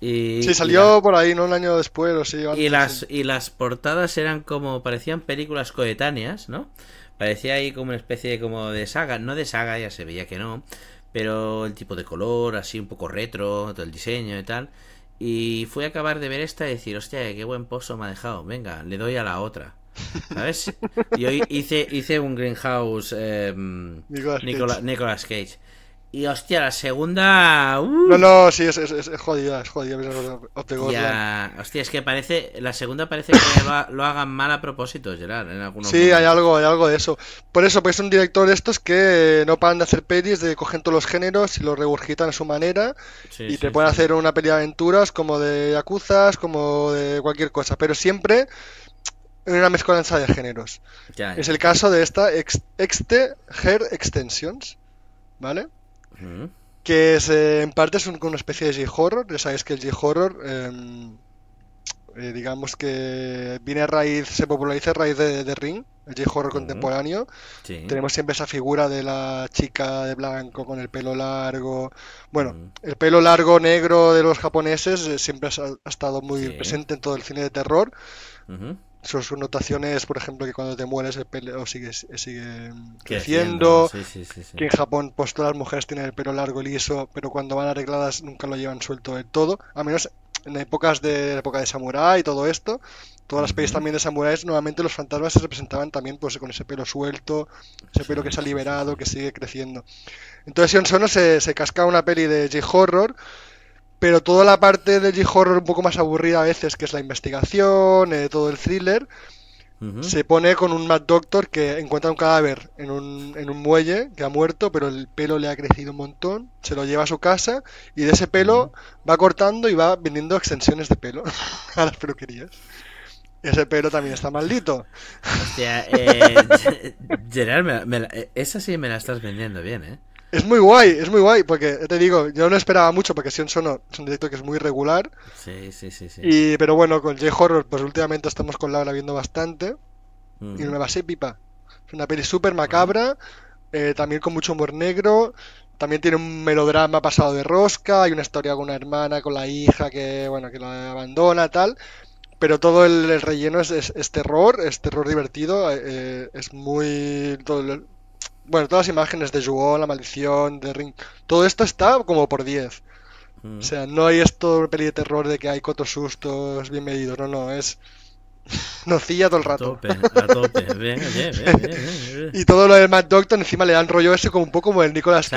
Y, sí, salió por ahí, ¿no? Un año después o sí. y, las, y las portadas eran como, parecían películas coetáneas, ¿no? Parecía ahí como una especie de, como de saga, no de saga, ya se veía que no, pero el tipo de color, así un poco retro, todo el diseño y tal. Y fui a acabar de ver esta y decir, hostia, qué buen pozo me ha dejado. Venga, le doy a la otra. ¿Sabes? Yo hice, hice un Greenhouse eh, Nicolas Cage. Y hostia, la segunda. ¡uh! No, no, sí, es, es, jodida, es jodida. Ya, hostia, es que parece. La segunda parece que lo, hagan mal a propósito, Gerard, en algunos Sí, hay algo, hay algo de eso. Por eso, pues es un director estos que no paran de hacer pelis, de cogen todos los géneros y los regurgitan a su manera. y te pueden hacer una peli de aventuras, como de Yakuza, como de cualquier cosa. Pero siempre en una mezcolanza de géneros. Es el caso de esta Exte Extensions, ¿vale? Mm. que es, en parte es una especie de J-Horror. Ya sabéis que el J-Horror, em, eh, digamos que viene a raíz, se populariza a raíz de, Ring, el J-Horror mm. contemporáneo. Tenemos siempre esa figura de la chica de blanco con el pelo largo. Bueno, mm. el pelo largo negro de los japoneses eh, siempre ha, estado muy presente en todo el cine de terror sus notaciones, por ejemplo, que cuando te mueres el pelo sigue, sigue creciendo. que en Japón, pues, todas las mujeres tienen el pelo largo y liso, pero cuando van arregladas nunca lo llevan suelto del todo. A menos en épocas de la época de samurái y todo esto. Todas las pelis también de samuráis, nuevamente los fantasmas se representaban también pues con ese pelo suelto, ese pelo que se ha liberado, que sigue creciendo. Entonces Sion Sono se, se casca una peli de J-Horror pero toda la parte del G-Horror un poco más aburrida a veces, que es la investigación, eh, todo el thriller, se pone con un Mad Doctor que encuentra un cadáver en un, en un muelle que ha muerto, pero el pelo le ha crecido un montón, se lo lleva a su casa y de ese pelo va cortando y va vendiendo extensiones de pelo a las peluquerías. Ese pelo también está maldito. Hostia, eh, Gerard, me, eh, esa sí me la estás vendiendo bien, ¿eh? es muy guay, es muy guay, porque te digo, yo no esperaba mucho porque si no, es un directo que es muy regular. Sí, sí, sí, sí. Y, pero bueno, con J-Horror, pues últimamente estamos con Laura viendo bastante. Mm. Y una base pipa. Es una peli súper macabra, eh, también con mucho humor negro. También tiene un melodrama pasado de rosca, hay una historia con una hermana, con la hija que, bueno, que la abandona, tal. Pero todo el, relleno es, terror, es terror divertido, eh, eh, es muy... Bueno, todas las imágenes de Jugón, la maldición, de Ring, todo esto está como por 10. Mm. O sea, no hay esto peli de terror de que hay cotos sustos bien medidos, no, no, es nocilla todo el rato. tope, bien, bien, Y todo lo del Mad Doctor encima le dan rollo ese como un poco como el Nicolas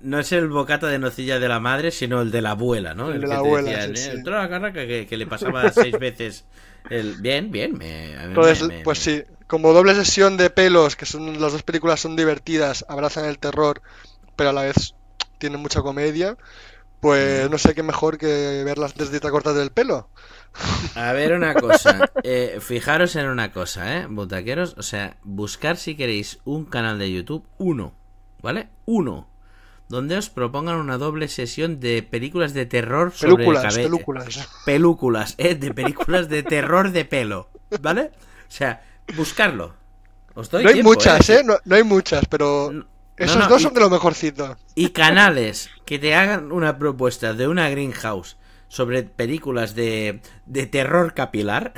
no, es el bocata de nocilla de la madre, sino el de la abuela, ¿no? El, de la abuela. Decían, sí, sí. Que, le pasaba seis veces el bien, bien. pues, pues sí como doble sesión de pelos, que son las dos películas son divertidas, abrazan el terror, pero a la vez tienen mucha comedia, pues mm. no sé qué mejor que verlas desde te cortas del pelo. A ver una cosa, eh, fijaros en una cosa, ¿eh? Butaqueros, o sea, buscar si queréis un canal de YouTube, uno, ¿vale? Uno, donde os propongan una doble sesión de películas de terror sobre películas, películas. Películas, ¿eh? De películas de terror de pelo, ¿vale? O sea, buscarlo. no hay muchas, ¿eh? ¿eh? No, hay muchas, pero esos dos son de los mejorcitos. Y canales que te hagan una propuesta de una greenhouse sobre películas de, de terror capilar.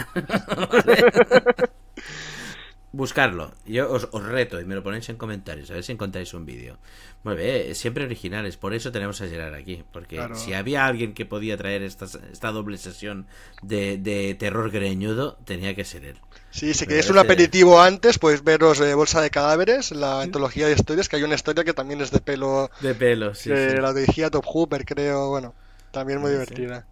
Buscarlo. Yo os, reto y me lo ponéis en comentarios, a ver si encontráis un vídeo. Muy bien, eh, siempre originales, por eso tenemos a Gerard aquí. Porque si había alguien que podía traer esta, esta doble sesión de, de terror greñudo, tenía que ser él. Sí, si queréis un aperitivo antes, pues veros eh, Bolsa de Cadáveres, la antología de historias, que hay una historia que también es de pelo. De pelo, sí. la dirigía Top Hooper, creo, bueno, también muy divertida.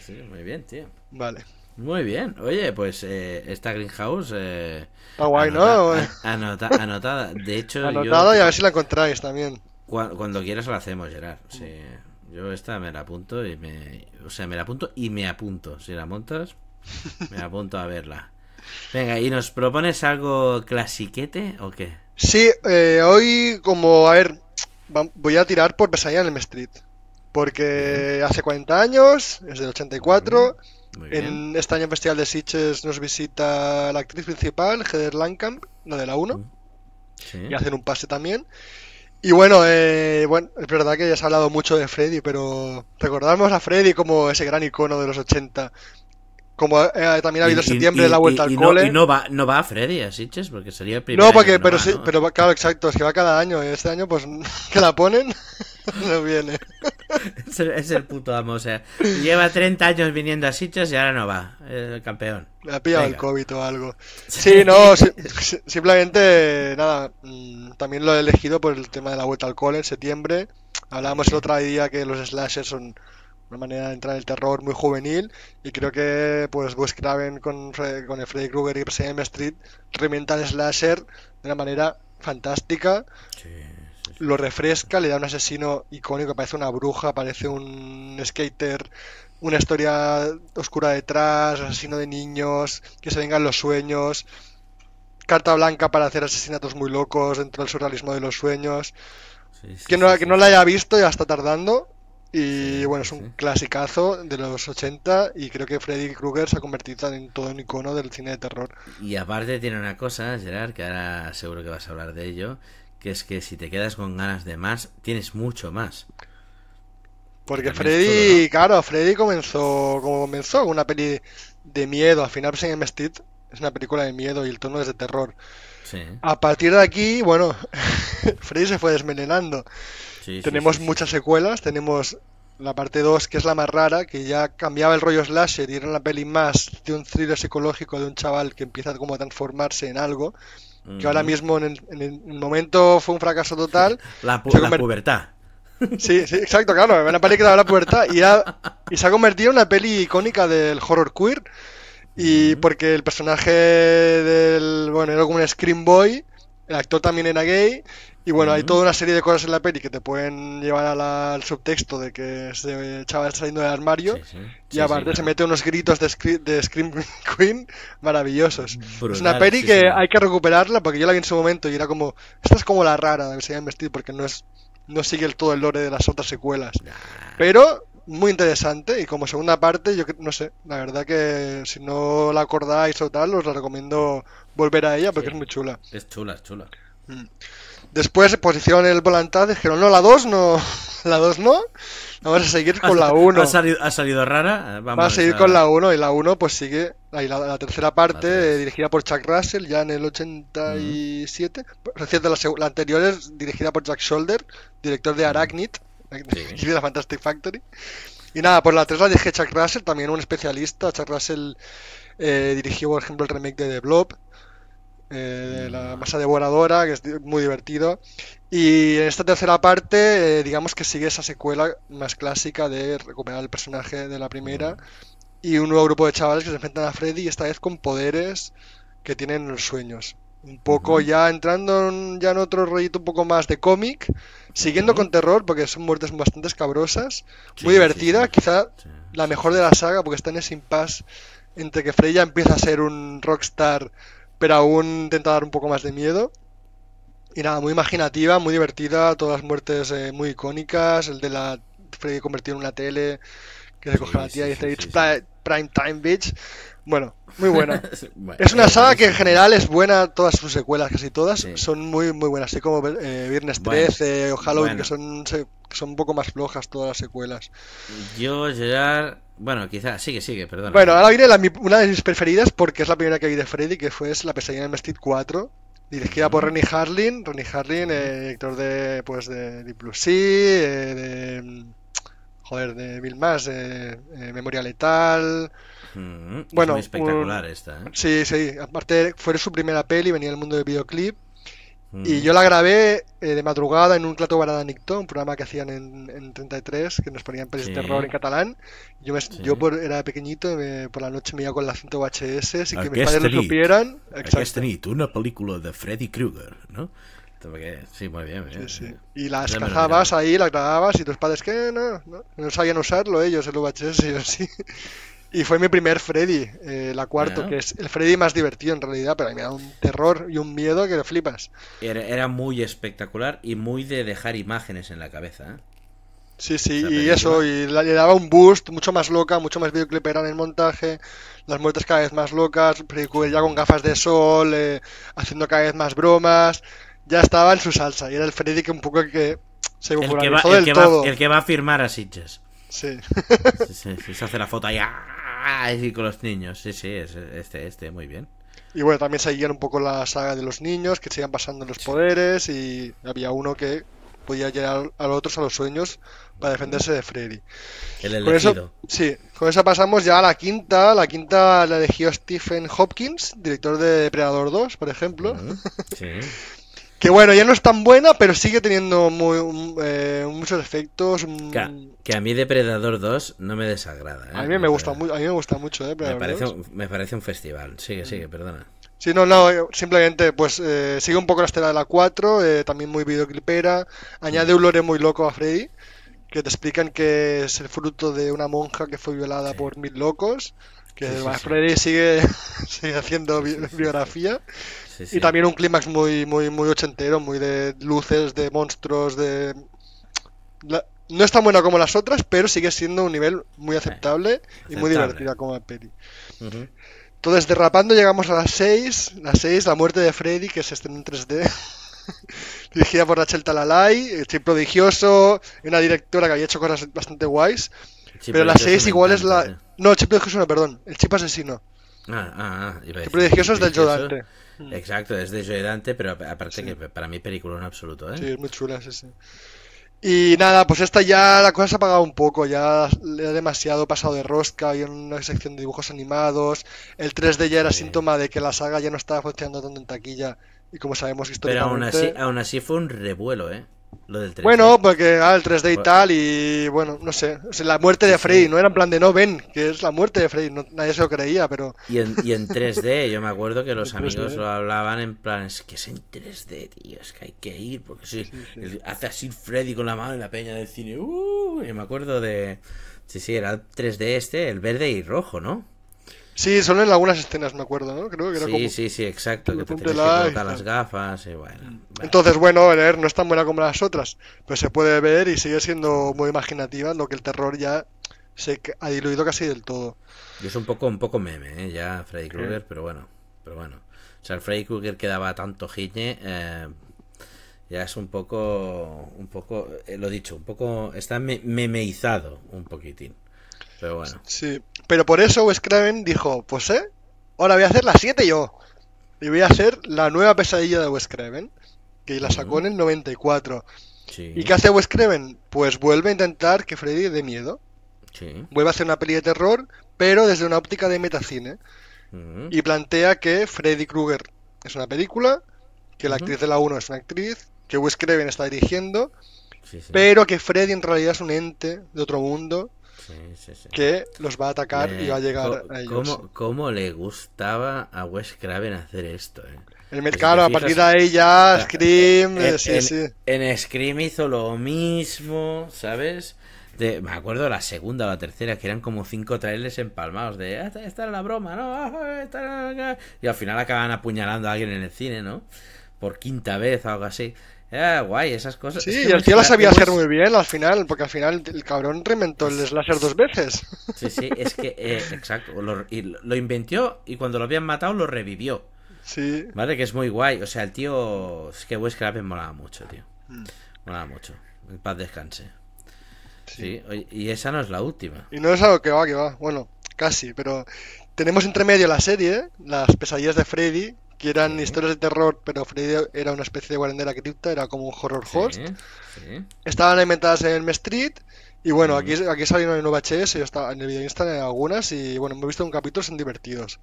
Sí. muy bien, tío. Vale. Muy bien, oye, pues eh, esta Greenhouse. Eh, guay, ¿no? anotada, de hecho. Anotada y a ver si la encontráis también. Cuando, cuando quieras la hacemos, Gerard. Sí. Yo esta me la apunto y me. O sea, me la apunto y me apunto. Si la montas, me apunto a verla. Venga, ¿y nos propones algo clasiquete o qué? Sí, eh, hoy como, a ver, voy a tirar por Pesadilla en el Street. Porque hace 40 años, es del 84. En este año Festival de Sitches nos visita la actriz principal, Heather Lankamp, la de la 1. Mm. Y hacen un pase también. Y bueno, eh, bueno, es verdad que ya se ha hablado mucho de Freddy, pero recordamos a Freddy como ese gran icono de los 80, como eh, también ha habido septiembre la vuelta al cole. No, y no va, no va Freddy a Sitges porque sería el primer No, porque, pero, sí, pero claro, exacto, es que va cada año y este año pues que la ponen, no viene. es, el, puto amo, o sea, lleva 30 años viniendo a Sitges y ahora no va, el campeón. Le ha pillado el COVID o algo. Sí, no, simplemente, nada, mm, también lo he elegido por el tema de la vuelta al cole en septiembre. Hablábamos el otro día que los slashers son una manera de entrar en el terror muy juvenil y creo que pues Wes Craven con, con el Freddy Krueger y Se7m Street reventa el slasher de una manera fantástica lo refresca, le da un asesino icónico, parece una bruja, parece un skater, una historia oscura detrás, asesino de niños, que se vengan los sueños, carta blanca para hacer asesinatos muy locos dentro del surrealismo de los sueños. que, que no la haya visto, ya está tardando, y bueno, es un clasicazo de los 80 y creo que Freddy Krueger se ha convertido en todo un icono del cine de terror. Y aparte tiene una cosa, Gerard, que ahora seguro que vas a hablar de ello, que es que si te quedas con ganas de más, tienes mucho más. Porque Freddy, claro, Freddy comenzó como comenzó una peli de miedo, al final en Mestit es una película de miedo y el tono es de terror. A partir de aquí, bueno, Freddy se fue desmelenando tenemos muchas secuelas, tenemos la parte 2 que es la más rara, que ya cambiaba el rollo slasher y era la peli más de un thriller psicológico de un chaval que empieza como a transformarse en algo, que ahora mismo en el, momento fue un fracaso total. La, pubertad. Sí, exacto, claro, una peli que daba la pubertad y, y se ha convertido en una peli icónica del horror queer y porque el personaje del, bueno, era como un scream boy, el actor también era gay y bueno, hay mm. toda una serie de cosas en la peli que te pueden llevar al subtexto de que ese chaval está saliendo del armario y aparte se mete unos gritos de, Scream Queen maravillosos. es una peli que hay que recuperarla porque yo la vi en su momento y era como, esta es como la rara de se hayan vestido porque no es no sigue el todo el lore de las otras secuelas. Pero muy interesante y como segunda parte, yo no sé, la verdad que si no la acordáis o tal, os la recomiendo volver a ella porque es muy chula. Es chula, es chula. Mm. Después pues en el volantazo, dijeron, no, la 2 no, la 2 no, vamos a seguir con la 1. Ha, salido, rara, eh, vamos a seguir con la 1 y la 1 pues sigue, ahí la, tercera parte eh, dirigida por Chuck Russell ya en el 87, mm. recién la, anterior es dirigida por Jack Shoulder, director de mm. Arachnid, de la Fantastic Factory. Y nada, por pues la 3 la dije Chuck Russell, también un especialista, Chuck Russell eh, dirigió por ejemplo el remake de The Blob, eh, la masa devoradora, que es muy divertido. Y en esta tercera parte, eh, digamos que sigue esa secuela más clásica de recuperar el personaje de la primera y un nuevo grupo de chavales que se enfrentan a Freddy, esta vez con poderes que tienen los sueños. Un poco ya entrando ya en otro rollito un poco más de cómic, siguiendo con terror, porque son muertes bastante escabrosas, muy divertida, quizá la mejor de la saga, porque está en ese impasse entre que Freddy ya empieza a ser un rockstar pero aún intenta dar un poco más de miedo. Y nada, muy imaginativa, muy divertida, todas las muertes eh, muy icónicas, el de la Freddy convertido en una tele, que se coge la tía y dice, It's prime time, bitch. Bueno, muy buena. es una eh, saga que en general es buena, todas sus secuelas, casi todas, son muy muy buenas, así como eh, Viernes 13 o Halloween, que son, son un poco más flojas todas las secuelas. Yo, Gerard, bueno, quizás, sigue, sigue, perdón. Bueno, ahora viene una de mis preferidas porque es la primera que vi de Freddy, que fue La pesadilla en Street 4, dirigida por Renny Harlin. Renny Harlin, eh, director de, pues, de Deep Blue eh, de. Joder, de Bill Más, de eh, Memoria Letal. bueno, es espectacular esta. Sí, sí. Aparte, fue su primera peli, venía del mundo de videoclip y mm. yo la grabé eh, de madrugada en un plato Barada un programa que hacían en, en 33, que nos ponían películas de terror en catalán. Yo, yo era pequeñito, por la noche me iba con la cinta VHS y que mis padres lo supieran. Exacte. una película de Freddy Krueger, ¿no? Sí, muy bien, Y la no ahí, la grababas y tus padres que no, no, no sabían usarlo ellos el VHS y así. Y fue mi primer Freddy, eh, la cuarto, que es el Freddy más divertido en realidad, pero mí me da un terror y un miedo que te flipas. Era, muy espectacular y muy de dejar imágenes en la cabeza. ¿eh? Sí, sí, y eso, y le daba un boost mucho más loca, mucho más videoclipera en el montaje, las muertes cada vez más locas, ya con gafas de sol, eh, haciendo cada vez más bromas, ya estaba en su salsa, y era el Freddy que un poco que se el que va, el a firmar a Sitches. Sí. Se hace la foto ya Ah, sí, con los niños. Sí, sí, este, este, muy bien. Y bueno, también seguían un poco la saga de los niños, que seguían pasando los poderes y había uno que podía llegar a los otros a los sueños para defenderse de Freddy. El elegido. eso, sí, con eso pasamos ya a la quinta. La quinta la eligió Stephen Hopkins, director de Predador 2, por ejemplo. Sí. Que bueno, ya no es tan buena, pero sigue teniendo eh, muchos efectos. Mm. Que, a mí Depredador 2 no me desagrada. ¿eh? A, mí me, gusta mucho a ¿eh? me gusta mucho me parece, Me parece un festival. Sigue, sigue, mm. perdona. Sí, no, no, simplemente pues sigue un poco la estela de la 4, también muy videoclipera, añade un lore muy loco a Freddy, que te explican que es el fruto de una monja que fue violada por mil locos, que Freddy sigue, sigue haciendo biografía y también un clímax muy, muy, muy ochentero, muy de luces, de monstruos, de. No es tan buena como las otras, pero sigue siendo un nivel muy eh, aceptable, y muy divertida como Petty. Entonces, derrapando, llegamos a las 6. Las 6, La muerte de Freddy, que se estrenó en 3D. Dirigida por Rachel Talalay, eh, prodigioso, una directora que había hecho cosas bastante guays. pero la 6 igual es la. No, el chip prodigioso perdón. El chip asesino. Ah, ah, prodigioso es del Jodante Exacto, es de pero aparte que para mí película en absoluto, ¿eh? Sí, es muy chula, Y nada, pues esta ya la cosa se ha apagado un poco, ya ha demasiado pasado de rosca, había una sección de dibujos animados, el 3D ya era síntoma de que la saga ya no estaba funcionando tanto en taquilla, y como sabemos históricamente... Pero aún así, aún así fue un revuelo, ¿eh? Lo del 3D. Bueno, porque ah, el 3D y tal, y bueno, no sé. la muerte de Freddy, no era en plan de no ven, que es la muerte de Freddy, nadie se lo creía, pero. Y en, 3D, yo me acuerdo que los amigos lo hablaban en plan, es que es en 3D, tío, es que hay que ir, porque si sí, hace así Freddy con la mano en la peña del cine, uh, y me acuerdo de. Sí, sí, era 3D este, el verde y rojo, ¿no? Sí, solo en algunas escenas me acuerdo, ¿no? Creo que era sí, sí, sí, exacto. Que te las gafas y bueno, mm, Entonces, bueno, no es tan buena como las otras, pero se puede ver y sigue siendo muy imaginativa, lo que el terror ya se ha diluido casi del todo. Y es un poco, un poco meme, ¿eh? Ya Freddy Krueger, pero bueno, pero bueno. O sea, el Freddy Krueger que daba tanto giñe, eh, ya es un poco, un poco, eh, lo dicho, un poco, está memeizado un poquitín. Pero Sí, pero por eso Wes Craven dijo, pues eh, ahora voy a hacer la 7 yo. Y voy a hacer la nueva pesadilla de Wes Craven, que la sacó en el 94. ¿Y qué hace Wes Craven? Pues vuelve a intentar que Freddy dé miedo. Vuelve a hacer una peli de terror, pero desde una óptica de metacine. Y plantea que Freddy Krueger es una película, que la actriz de la 1 es una actriz, que Wes Craven está dirigiendo, pero que Freddy en realidad es un ente de otro mundo que los va a atacar y va a llegar a ellos. ¿cómo, le gustaba a Wes Craven hacer esto? Eh? El pues mercado, a partir de ahí ya, Scream, eh, en, Scream hizo lo mismo, ¿sabes? De, me acuerdo la segunda o la tercera, que eran como cinco trailers empalmados de ah, esta, era la broma, ¿no? Ah, y al final acaban apuñalando a alguien en el cine, ¿no? Por quinta vez o algo así. Era guay, esas cosas. Sí, y el tío las sabía hacer muy bien al final, porque al final el cabrón reinventó el slasher dos veces. Sí, sí, es que, eh, exacto, lo, lo inventó y cuando lo habían matado lo revivió. Sí. Vale, que es muy guay. O sea, el tío. Es que Wes Craven molaba mucho, tío. Mm. Molaba mucho. En paz descanse. sí. Y esa no es la última. Y no es algo que va, que va. Bueno, casi, pero tenemos entre medio la serie, las pesadillas de Freddy, que eran historias de terror, pero Freddy era una especie de guardián de cripta, era como un horror host. Estaban inventadas en Elm Street. Y bueno, mm. aquí, aquí salieron en HS... yo estaba en el video Insta en algunas y bueno, me he visto un capítulo, son divertidos.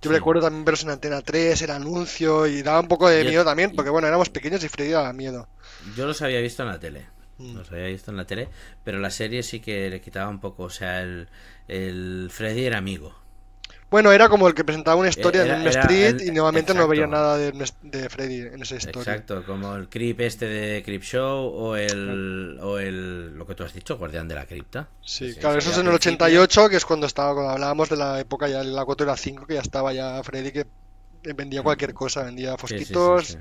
Yo recuerdo también verlos en Antena 3, el anuncio y daba un poco de miedo también, porque bueno, éramos pequeños y Freddy daba miedo. Yo los había visto en la tele, mm. los había visto en la tele, pero la serie sí que le quitaba un poco, o sea, el Freddy era amigo bueno, era como el que presentaba una historia eh, en el street y nuevamente no veía nada de, Freddy en esa historia. Exacto, como el creep este de Creep Show o el, o el lo que tú has dicho, Guardián de la Cripta. Sí, claro, eso es en el 88, que es cuando estaba cuando hablábamos de la época ya la 4 la 5 que ya estaba ya Freddy que eh, vendía mm. cualquier cosa, vendía fosquitos,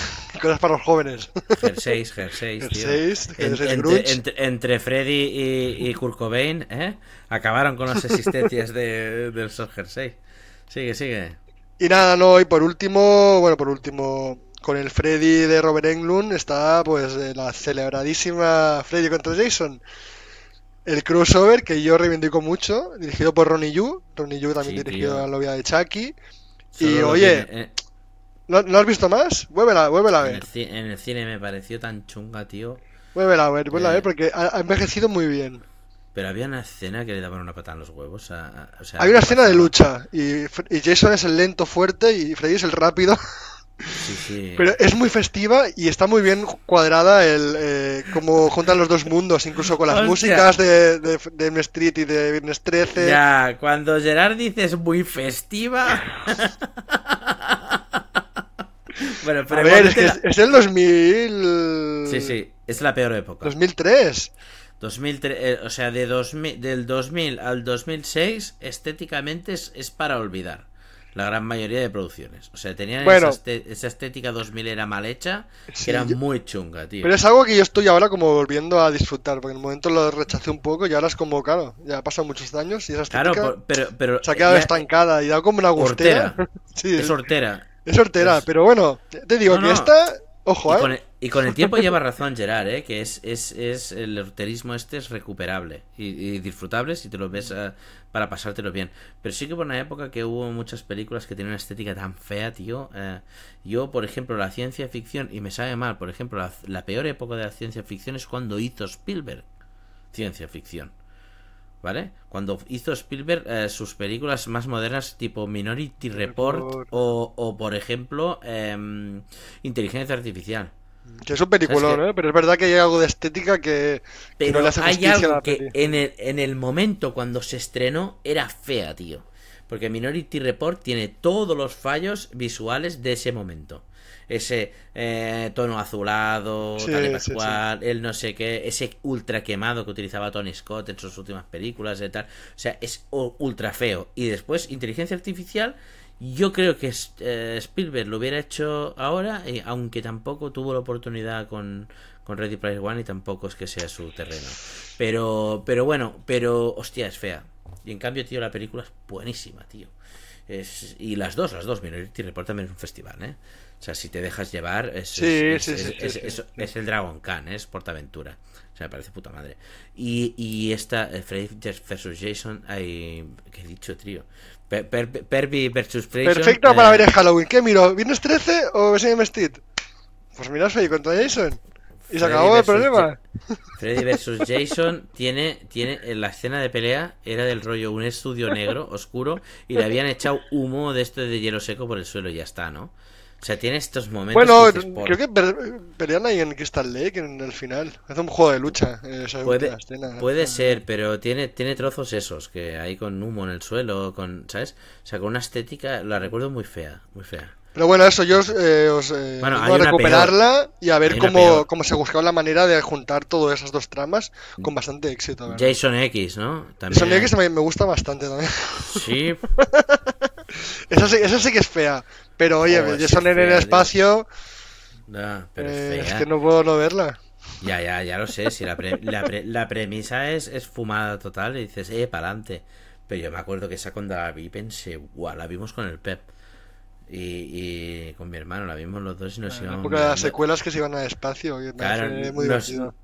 cosas para los jóvenes. Jerseys, jerseys, tío. entre, entre, entre, Freddy y, y Kurt ¿eh? acabaron con las existencias de, del Sigue, sigue. Y nada, no, y por último, bueno, por último, con el Freddy de Robert Englund está pues eh, la celebradísima Freddy contra Jason. El crossover que yo reivindico mucho, dirigido por Ronnie Yu. Ronnie Yu también dirigido a la novia de Chucky y oye, eh. ¿no, has visto más? Vuélvela, vuélvela a ver. En el, cine me pareció tan chunga, tío. Vuélvela a ver, vuélvela a ver, eh. porque ha, envejecido muy bien. Pero había una escena que le daban una patada en los huevos. Hay una escena de lucha y, y Jason es el lento fuerte y Freddy es el rápido. Pero es muy festiva y está muy bien cuadrada el eh, juntan los dos mundos, incluso con las músicas de, de, Street y de Viernes 13. Ya, cuando Gerard dice es muy festiva. bueno, pero A ver, es, el 2000. Sí, sí, es la peor época. 2003. 2003, eh, o sea, de 2000, del 2000 al 2006, estéticamente es, es para olvidar la gran mayoría de producciones. O sea, tenían este, esa, estética 2000 era mal hecha, era muy chunga, tío. Pero es algo que yo estoy ahora como volviendo a disfrutar, porque en el momento lo rechacé un poco y ahora es como, claro, ya ha pasado muchos años y esa estética pero, se ha quedado estancada y da como una gustera. sí, es hortera. Es hortera, pero bueno, te digo que esta, ojo, ¿eh? Y con el tiempo lleva razón Gerard, ¿eh? que es, es, el eroterismo este es recuperable y, disfrutable si te lo ves eh, para pasártelo bien. Pero sí que por una época que hubo muchas películas que tenían una estética tan fea, tío. Eh. yo, por ejemplo, la ciencia ficción, y me sabe mal, por ejemplo, la, peor época de la ciencia ficción es cuando hizo Spielberg ciencia ficción. ¿Vale? Cuando hizo Spielberg sus películas más modernas tipo Minority Report o por ejemplo, em, Inteligencia Artificial. Que es un peliculón, ¿eh? Pero es verdad que hay algo de estética que, no le hay algo que en el, momento cuando se estrenó era fea, tío. Porque Minority Report tiene todos los fallos visuales de ese momento. Ese eh, tono azulado, tal el no sé qué, ese ultra quemado que utilizaba Tony Scott en sus últimas películas y tal. O sea, es ultra feo. Y después, inteligencia artificial yo creo que eh, Spielberg lo hubiera hecho ahora, eh, aunque tampoco tuvo la oportunidad con, con Ready Player One y tampoco es que sea su terreno. Pero, pero bueno, pero hostia, es fea. Y en cambio, tío, la película es buenísima, tío. Es, y las dos, las dos, Minority Report también es un festival, ¿eh? O sea, si te dejas llevar, es, es, el Dragon Khan, ¿eh? es Portaventura me parece puta madre. Y, y esta, eh, Freddy vs. Jason, hay, que he dicho, trío. Per, vs. Jason. Perfecto para eh, ver el Halloween. ¿Qué miro? ¿vienes 13 o SM Steed? Pues mira, Freddy contra Jason. Y se acabó el problema. Freddy vs. Jason tiene, tiene. La escena de pelea era del rollo un estudio negro, oscuro, y le habían echado humo de este de hielo seco por el suelo y ya está, ¿no? O sea, tiene estos momentos. Bueno, creo que pelean ahí en Crystal Lake en el final. Es un juego de lucha. Eh, puede, ser, pero tiene, tiene trozos esos, que hay con humo en el suelo, con, ¿sabes? O sea, con una estética, la recuerdo muy fea, muy fea. Pero bueno, eso yo os eh, eh a recuperarla y a ver cómo, cómo, se buscaba la manera de juntar todas esas dos tramas con bastante éxito. Jason X, ¿no? También... Jason X me, gusta bastante también. esa, sí. esa sí que es fea. Pero oye, oh, yo salen en el espacio. Eh, es, que no puedo no verla. Ya, ya, ya lo sé. Si la, la, premisa es, es fumada total y dices, eh, para adelante. Pero yo me acuerdo que esa cuando la vi pensé, guau, la vimos con el Pep. Y, con mi hermano la vimos los dos y nos ah, íbamos. las secuelas que se iban al espacio,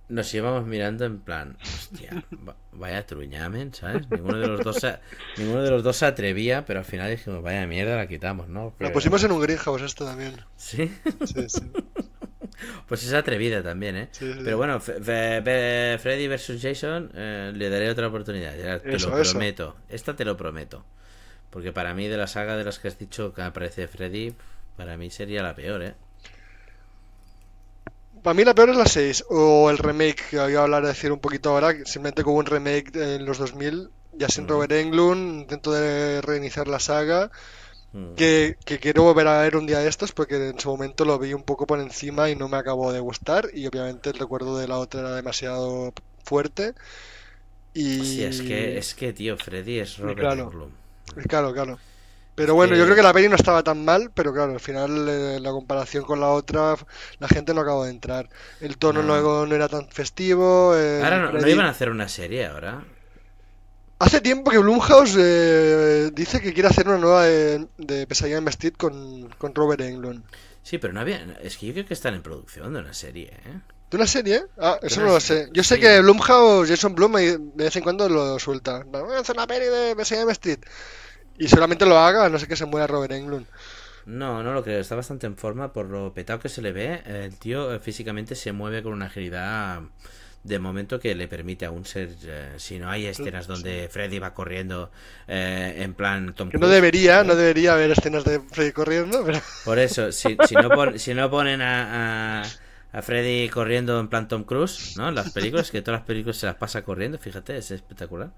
nos, íbamos mirando en plan, hostia, vaya truñamen, ¿sabes? Ninguno de los dos se, ninguno de los dos se atrevía, pero al final dijimos, vaya mierda, la quitamos, ¿no? La pusimos en un greenhouse esto también. ¿Sí? Sí, sí. Pues es atrevida también, ¿eh? Pero bueno, Freddy versus Jason eh, le daré otra oportunidad, te lo prometo. Esta te lo prometo. Porque para mí, de la saga de las que has dicho que aparece Freddy, para mí sería la peor, ¿eh? Para mí la peor es la 6, o el remake, que voy a hablar de decir un poquito ahora, simplemente como un remake en los 2000, ya sin mm. Robert Englund, intento de reiniciar la saga, mm. que, quiero volver a ver un día de estos, porque en su momento lo vi un poco por encima y no me acabó de gustar, y obviamente el recuerdo de la otra era demasiado fuerte. Y... Sí, es que, es que, tío, Freddy es Robert Englund. Claro, claro. Pero bueno, yo creo que la peli no estaba tan mal, pero claro, al final eh, la comparación con la otra, la gente no acabó de entrar. El tono luego no, era tan festivo. ahora no, iban a hacer una serie ahora. Hace tiempo que Blumhouse eh, dice que quiere hacer una nueva de, Pesadilla en con, con Robert Englund. Sí, pero no había. Es que yo creo que están en producción de una serie, ¿eh? ¿De una serie? Ah, eso no lo sé. Yo sé que Blumhouse, Jason Blum, de vez en cuando lo suelta. Vamos a hacer una peli de BSM Street. Y solamente lo haga, no sé qué se muera Robert Englund. No, no lo creo. Está bastante en forma por lo petado que se le ve. El tío eh, físicamente se mueve con una agilidad de momento que le permite aún ser. Eh, si no hay escenas donde Freddy va corriendo eh, en plan Tom No debería, ¿no? debería haber escenas de Freddy corriendo, Por eso, si, no, ponen a a Freddy corriendo en plan Tom Cruise, ¿no? Las películas, que todas las películas se las pasa corriendo, fíjate, es espectacular.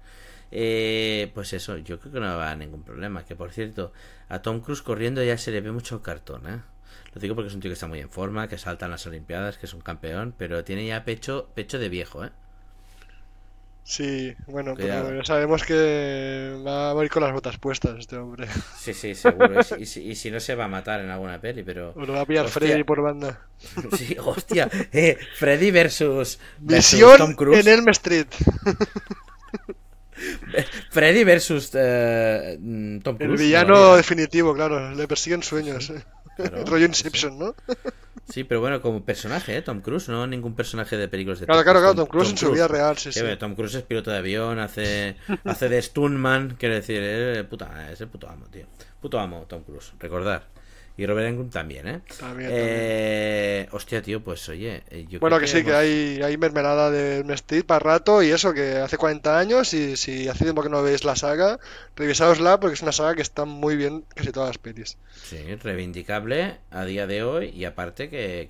Eh, pues eso, yo creo que no va a ningún problema. Que por cierto, a Tom Cruise corriendo ya se le ve mucho cartón, ¿eh? Lo digo porque es un tío que está muy en forma, que salta en las Olimpiadas, que es un campeón, pero tiene ya pecho, pecho de viejo, ¿eh? Sí, bueno, sabemos que va a ir con las botas puestas este hombre. Sí, sí, seguro. y, si, no se va a matar en alguna peli, pero. O lo va a pillar Freddy por banda. Sí, hostia. Eh, Freddy versus. Tom Cruise. en Elm Street. Freddy versus eh, mm, Tom Cruise. El villano definitivo, claro. Le persiguen sueños. Eh. Otro Rollo Simpson, ¿no? Sí, pero bueno, como personaje, ¿eh? Tom Cruise, no ningún personaje de películas de Claro, claro, claro, Tom, Cruise en su vida real, sí, sí. Tom Cruise es piloto de avión, hace, hace de stuntman, quiero decir, eh, puta, es el puto amo, tío. Puto amo, Tom Cruise, recordar. Y Robert Englund también, ¿eh? También, eh Hostia, tío, pues oye. Eh, bueno, que, sí, que hay, hay mermelada de Mestiz para rato y eso, que hace 40 años y si hace tiempo que no veis la saga, revisaosla porque es una saga que está muy bien casi todas las pelis. Sí, reivindicable a día de hoy y aparte que...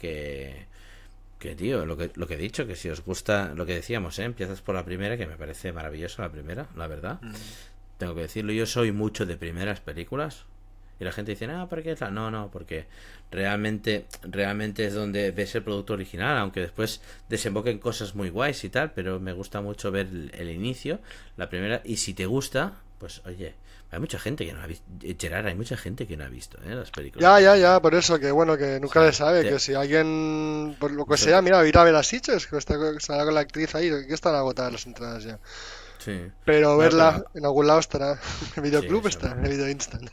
que tío, lo que, lo que he dicho, que si os gusta lo que decíamos, ¿eh? empiezas por la primera, que me parece maravillosa la primera, la verdad. Mm. Tengo que decirlo, yo soy mucho de primeras películas, y la gente dice, ah, ¿para qué es No, no, porque realmente, realmente es donde ves el producto original, aunque después desemboquen cosas muy guays y tal, pero me gusta mucho ver el, inicio, la primera, y si te gusta, pues oye, hay mucha gente que no ha visto, eh, Gerard, hay mucha gente que no ha visto ¿eh? las películas. Ya, ya, ya, por eso que bueno, que nunca se le sabe, que si alguien, por lo que sea, mira, ir a ver las que está, estará con la actriz ahí, que están agotadas las entradas ya. Sí. Pero verla en algún lado estará, en videoclub está, en video instant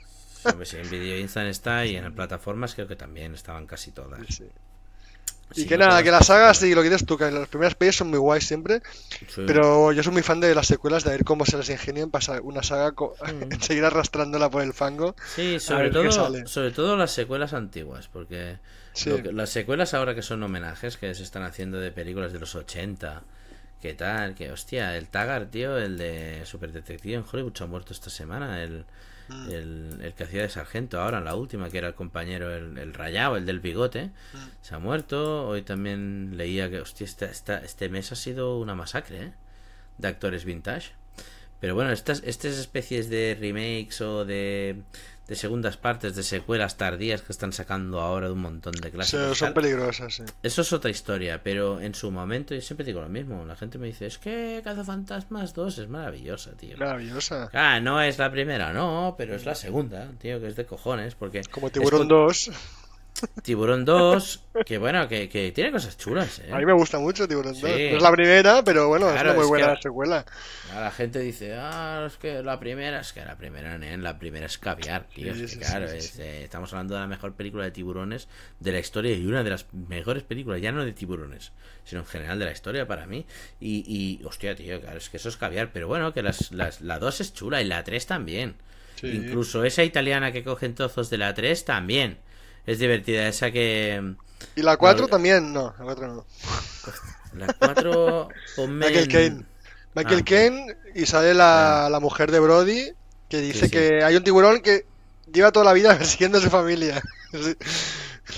si en Video está y en plataformas creo que también estaban casi todas. Sí. Y que nada, que las sagas y lo que tú, que las primeras pelis son muy guays siempre, pero yo soy muy fan de las secuelas, de ver cómo se las ingenian para una saga, mm. seguir arrastrándola por el fango. Sí, sobre todo, sobre todo las secuelas antiguas, porque las secuelas ahora que son homenajes que se están haciendo de películas de los 80, que tal, que hostia, el Tagar, tío, el de Super Detective en Hollywood ha muerto esta semana, el... Mm. el, que hacía de sargento ahora la última, que era el compañero, el, rayado, el del bigote, mm. se ha muerto. Hoy también leía que, hostia, esta, este mes ha sido una masacre ¿eh? de actores vintage. Pero bueno, estas, estas especies de remakes o de, de segundas partes, de secuelas tardías que están sacando ahora de un montón de clases. son peligrosas, sí. Eso es otra historia, pero en su momento yo siempre digo lo mismo. La gente me dice, es que Cazafantasmas 2 es maravillosa, tío. Maravillosa. Ah, no es la primera, no, pero es la segunda, tío, que es de cojones, porque... Como Tiburón 2. Tiburón 2, que bueno, que, tiene cosas chulas. ¿eh? A mí me gusta mucho Tiburón 2. es la primera, pero bueno, es muy buena la, secuela. La gente dice, ah, es que la primera, es que la primera, ¿eh? la primera es caviar, tío. claro, eh, estamos hablando de la mejor película de tiburones de la historia y una de las mejores películas, ya no de tiburones, sino en general de la historia para mí. Y, y hostia, tío, claro, es que eso es caviar, pero bueno, que las, las, la 2 es chula y la 3 también. Incluso esa italiana que cogen tozos de la 3 también es divertida. Esa que. Y la 4 también, no, la 4 no. La 4 Michael Kane. Michael ah, Kane y sale ah. la, mujer de Brody que dice que hay un tiburón que lleva toda la vida persiguiendo a su familia.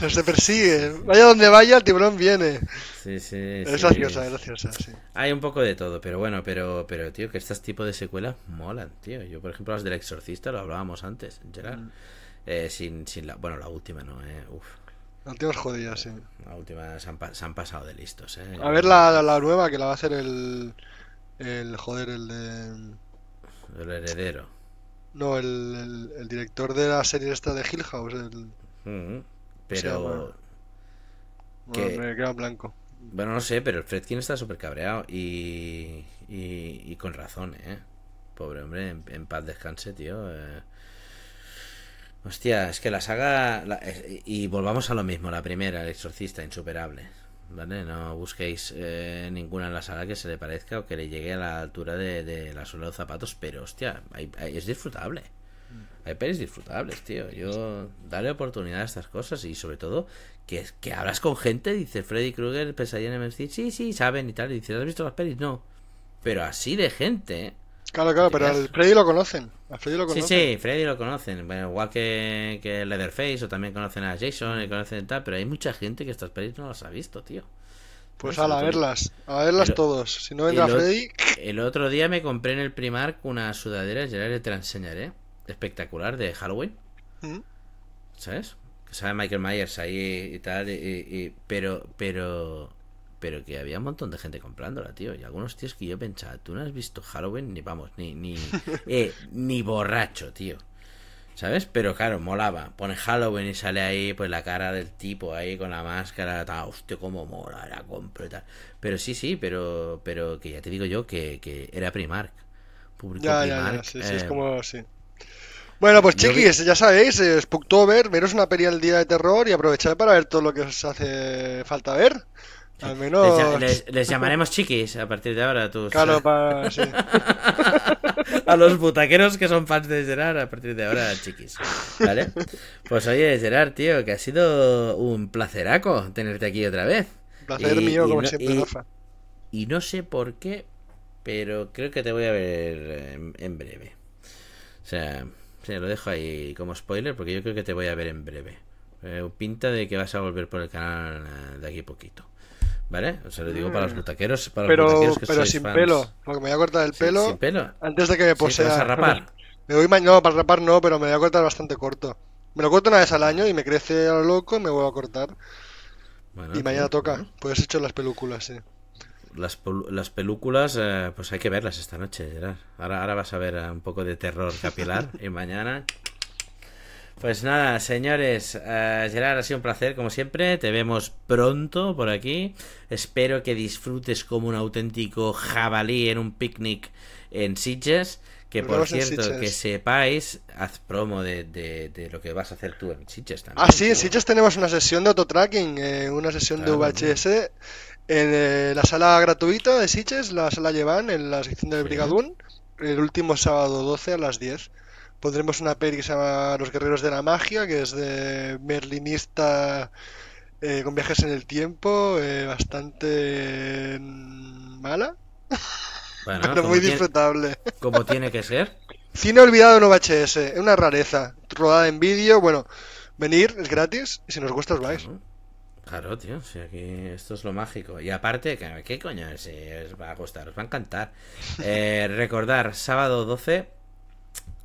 Se persigue. Vaya donde vaya, el tiburón viene. Sí, sí. Es graciosa, es graciosa, sí. Hay un poco de todo, pero bueno, pero, pero tío, que estos tipos de secuelas molan, tío. Yo, por ejemplo, las del exorcista lo hablábamos antes, en eh, sin, la, bueno, la última no, eh. Uf. Eh. Eh, la última sí. La última se han, pasado de listos, eh. A ver la, nueva que la va a hacer el. El joder, el de. El heredero. No, el, el, director de la serie esta de Hill House. El... Mm-hmm. Pero. blanco. Bueno, no sé, pero el Fredkin está súper cabreado y, y, con razón, ¿eh? Pobre hombre, en, paz descanse, tío. Eh, Hostia, es que la saga... y volvamos a lo mismo, la primera, El Exorcista, insuperable. ¿Vale? No busquéis eh, ninguna en la saga que se le parezca o que le llegue a la altura de, la suela de los zapatos, pero hostia, es disfrutable. Mm. Hay pelis disfrutables, tío. Yo dale oportunidad a estas cosas y sobre todo que, que hablas con gente, dice Freddy Krueger, Pesadilla en el sí, sí, saben y tal, y dice, ¿has visto las pelis? No. Pero así de gente, Claro, claro, pero al Freddy lo conocen. A Freddy lo conocen. Sí, sí, Freddy lo conocen. Bueno, igual que, que Leatherface o también conocen a Jason y conocen tal, pero hay mucha gente que estas pelis no las ha visto, tío. Pues a verlas, a verlas todos. Si no entra Freddy. El otro día me compré en el Primark una sudadera, y te la enseñaré. Espectacular, de Halloween. Mm. ¿Sabes? Que sabe Michael Myers ahí y tal. pero, pero pero que había un montón de gente comprándola, tío. Y algunos tíos que yo pensaba, tú no has visto Halloween ni vamos, ni ni eh, ni borracho, tío. ¿Sabes? Pero claro, molaba. Pone Halloween y sale ahí, pues la cara del tipo ahí con la máscara, hostia, cómo mola, la compro Pero sí, sí, pero, pero que ya te digo yo que, que era Primark. público Primark. Ya, sí, es eh, como, Bueno, pues chiquis, ya sabéis, eh, Spooktober, veros una peli al día de terror y aprovechar para ver todo lo que os hace falta ver. Les, llamaremos chiquis a partir de ahora, a los butaqueros que son fans de Gerard, a partir de ahora, chiquis. ¿Vale? Pues oye, Gerard, tío, que ha sido un placeraco tenerte aquí otra vez. Placer y, mío, como no, siempre, y, no sé por qué, pero creo que te voy a ver en, breve. O sea, se lo dejo ahí como spoiler, porque yo creo que te voy a ver en breve. Eh, pinta de que vas a volver por el canal de aquí poquito. ¿Vale? O sea, lo digo para los mm. butaqueros. Para pero los pero sin pelo. Porque me voy a cortar el pelo. Antes de que me posea. rapar? Me voy mañana para rapar, no, pero me voy a cortar bastante corto. Me lo corto una vez al año y me crece a loco y me vuelvo a cortar. y mañana toca. Pues he hecho las películas, sí. Las, las películas, eh, pues hay que verlas esta noche, Ahora, ahora vas a ver eh, un poco de terror capilar y mañana pues nada, señores, eh, Gerard, ha sido un placer como siempre. Te vemos pronto por aquí. Espero que disfrutes como un auténtico jabalí en un picnic en Sitges. Que por cierto, que sepáis, haz promo de, lo que vas a hacer tú en Sitges también. Ah, sí, en Sitges tenemos una sesión de autotracking, eh, una sesión de VHS en eh, la sala gratuita de Sitges, la sala Llevan, en la sección del Brigadón el último sábado 12 a las 10 pondremos una peli que se llama Los Guerreros de la Magia, que es de merlinista eh, con viajes en el tiempo, eh, bastante mm, mala, pero muy disfrutable. como tiene que ser. Cine olvidado en VHS, es una rareza, rodada en vídeo, bueno, venir, es gratis, y si nos gusta os vais. Claro, tío, si aquí esto es lo mágico. Y aparte, ¿qué, coño? Si os va a gustar, os va a encantar. Eh, recordar, sábado 12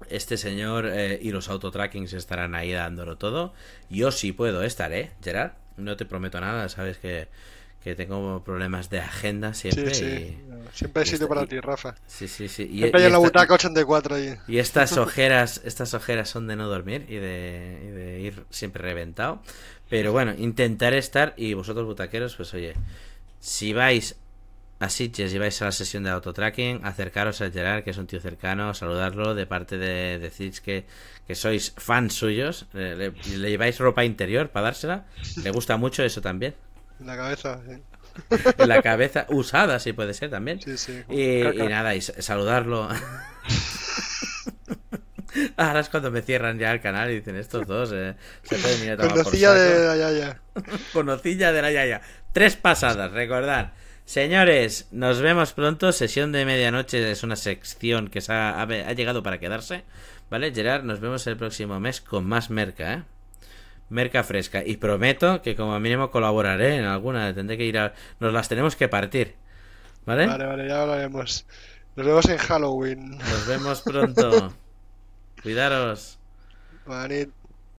este señor eh, y los autotrackings estarán ahí dándolo todo. Yo sí puedo estar, ¿eh, Gerard? No te prometo nada, sabes que, tengo problemas de agenda siempre. siempre he sido para ti, Rafa. Sí, sí, sí. Y, la butaca Y estas ojeras, estas ojeras son de no dormir y de, y de ir siempre reventado. Pero bueno, intentar estar y vosotros butaqueros, pues oye, si vais Así que si a la sesión de autotracking, acercaros a Gerard, que es un tío cercano, saludarlo, de parte de decir que, sois fans suyos, le, lleváis ropa interior para dársela, le gusta mucho eso también. En la cabeza, En la cabeza, usada si puede ser también. Sí, sí. Y, nada, y saludarlo. Ahora es cuando me cierran ya el canal y dicen estos dos, eh, se pueden Conocilla de la Yaya. Conocilla de la Yaya. Tres pasadas, recordad. Señores, nos vemos pronto. Sesión de medianoche es una sección que se ha, llegado para quedarse. ¿Vale, Gerard? Nos vemos el próximo mes con más merca, ¿eh? Merca fresca. Y prometo que como mínimo colaboraré en alguna. Tendré que ir a... Nos las tenemos que partir. ¿Vale? Vale, vale, ya hablaremos. Nos vemos en Halloween. Nos vemos pronto. Cuidaros. Vale.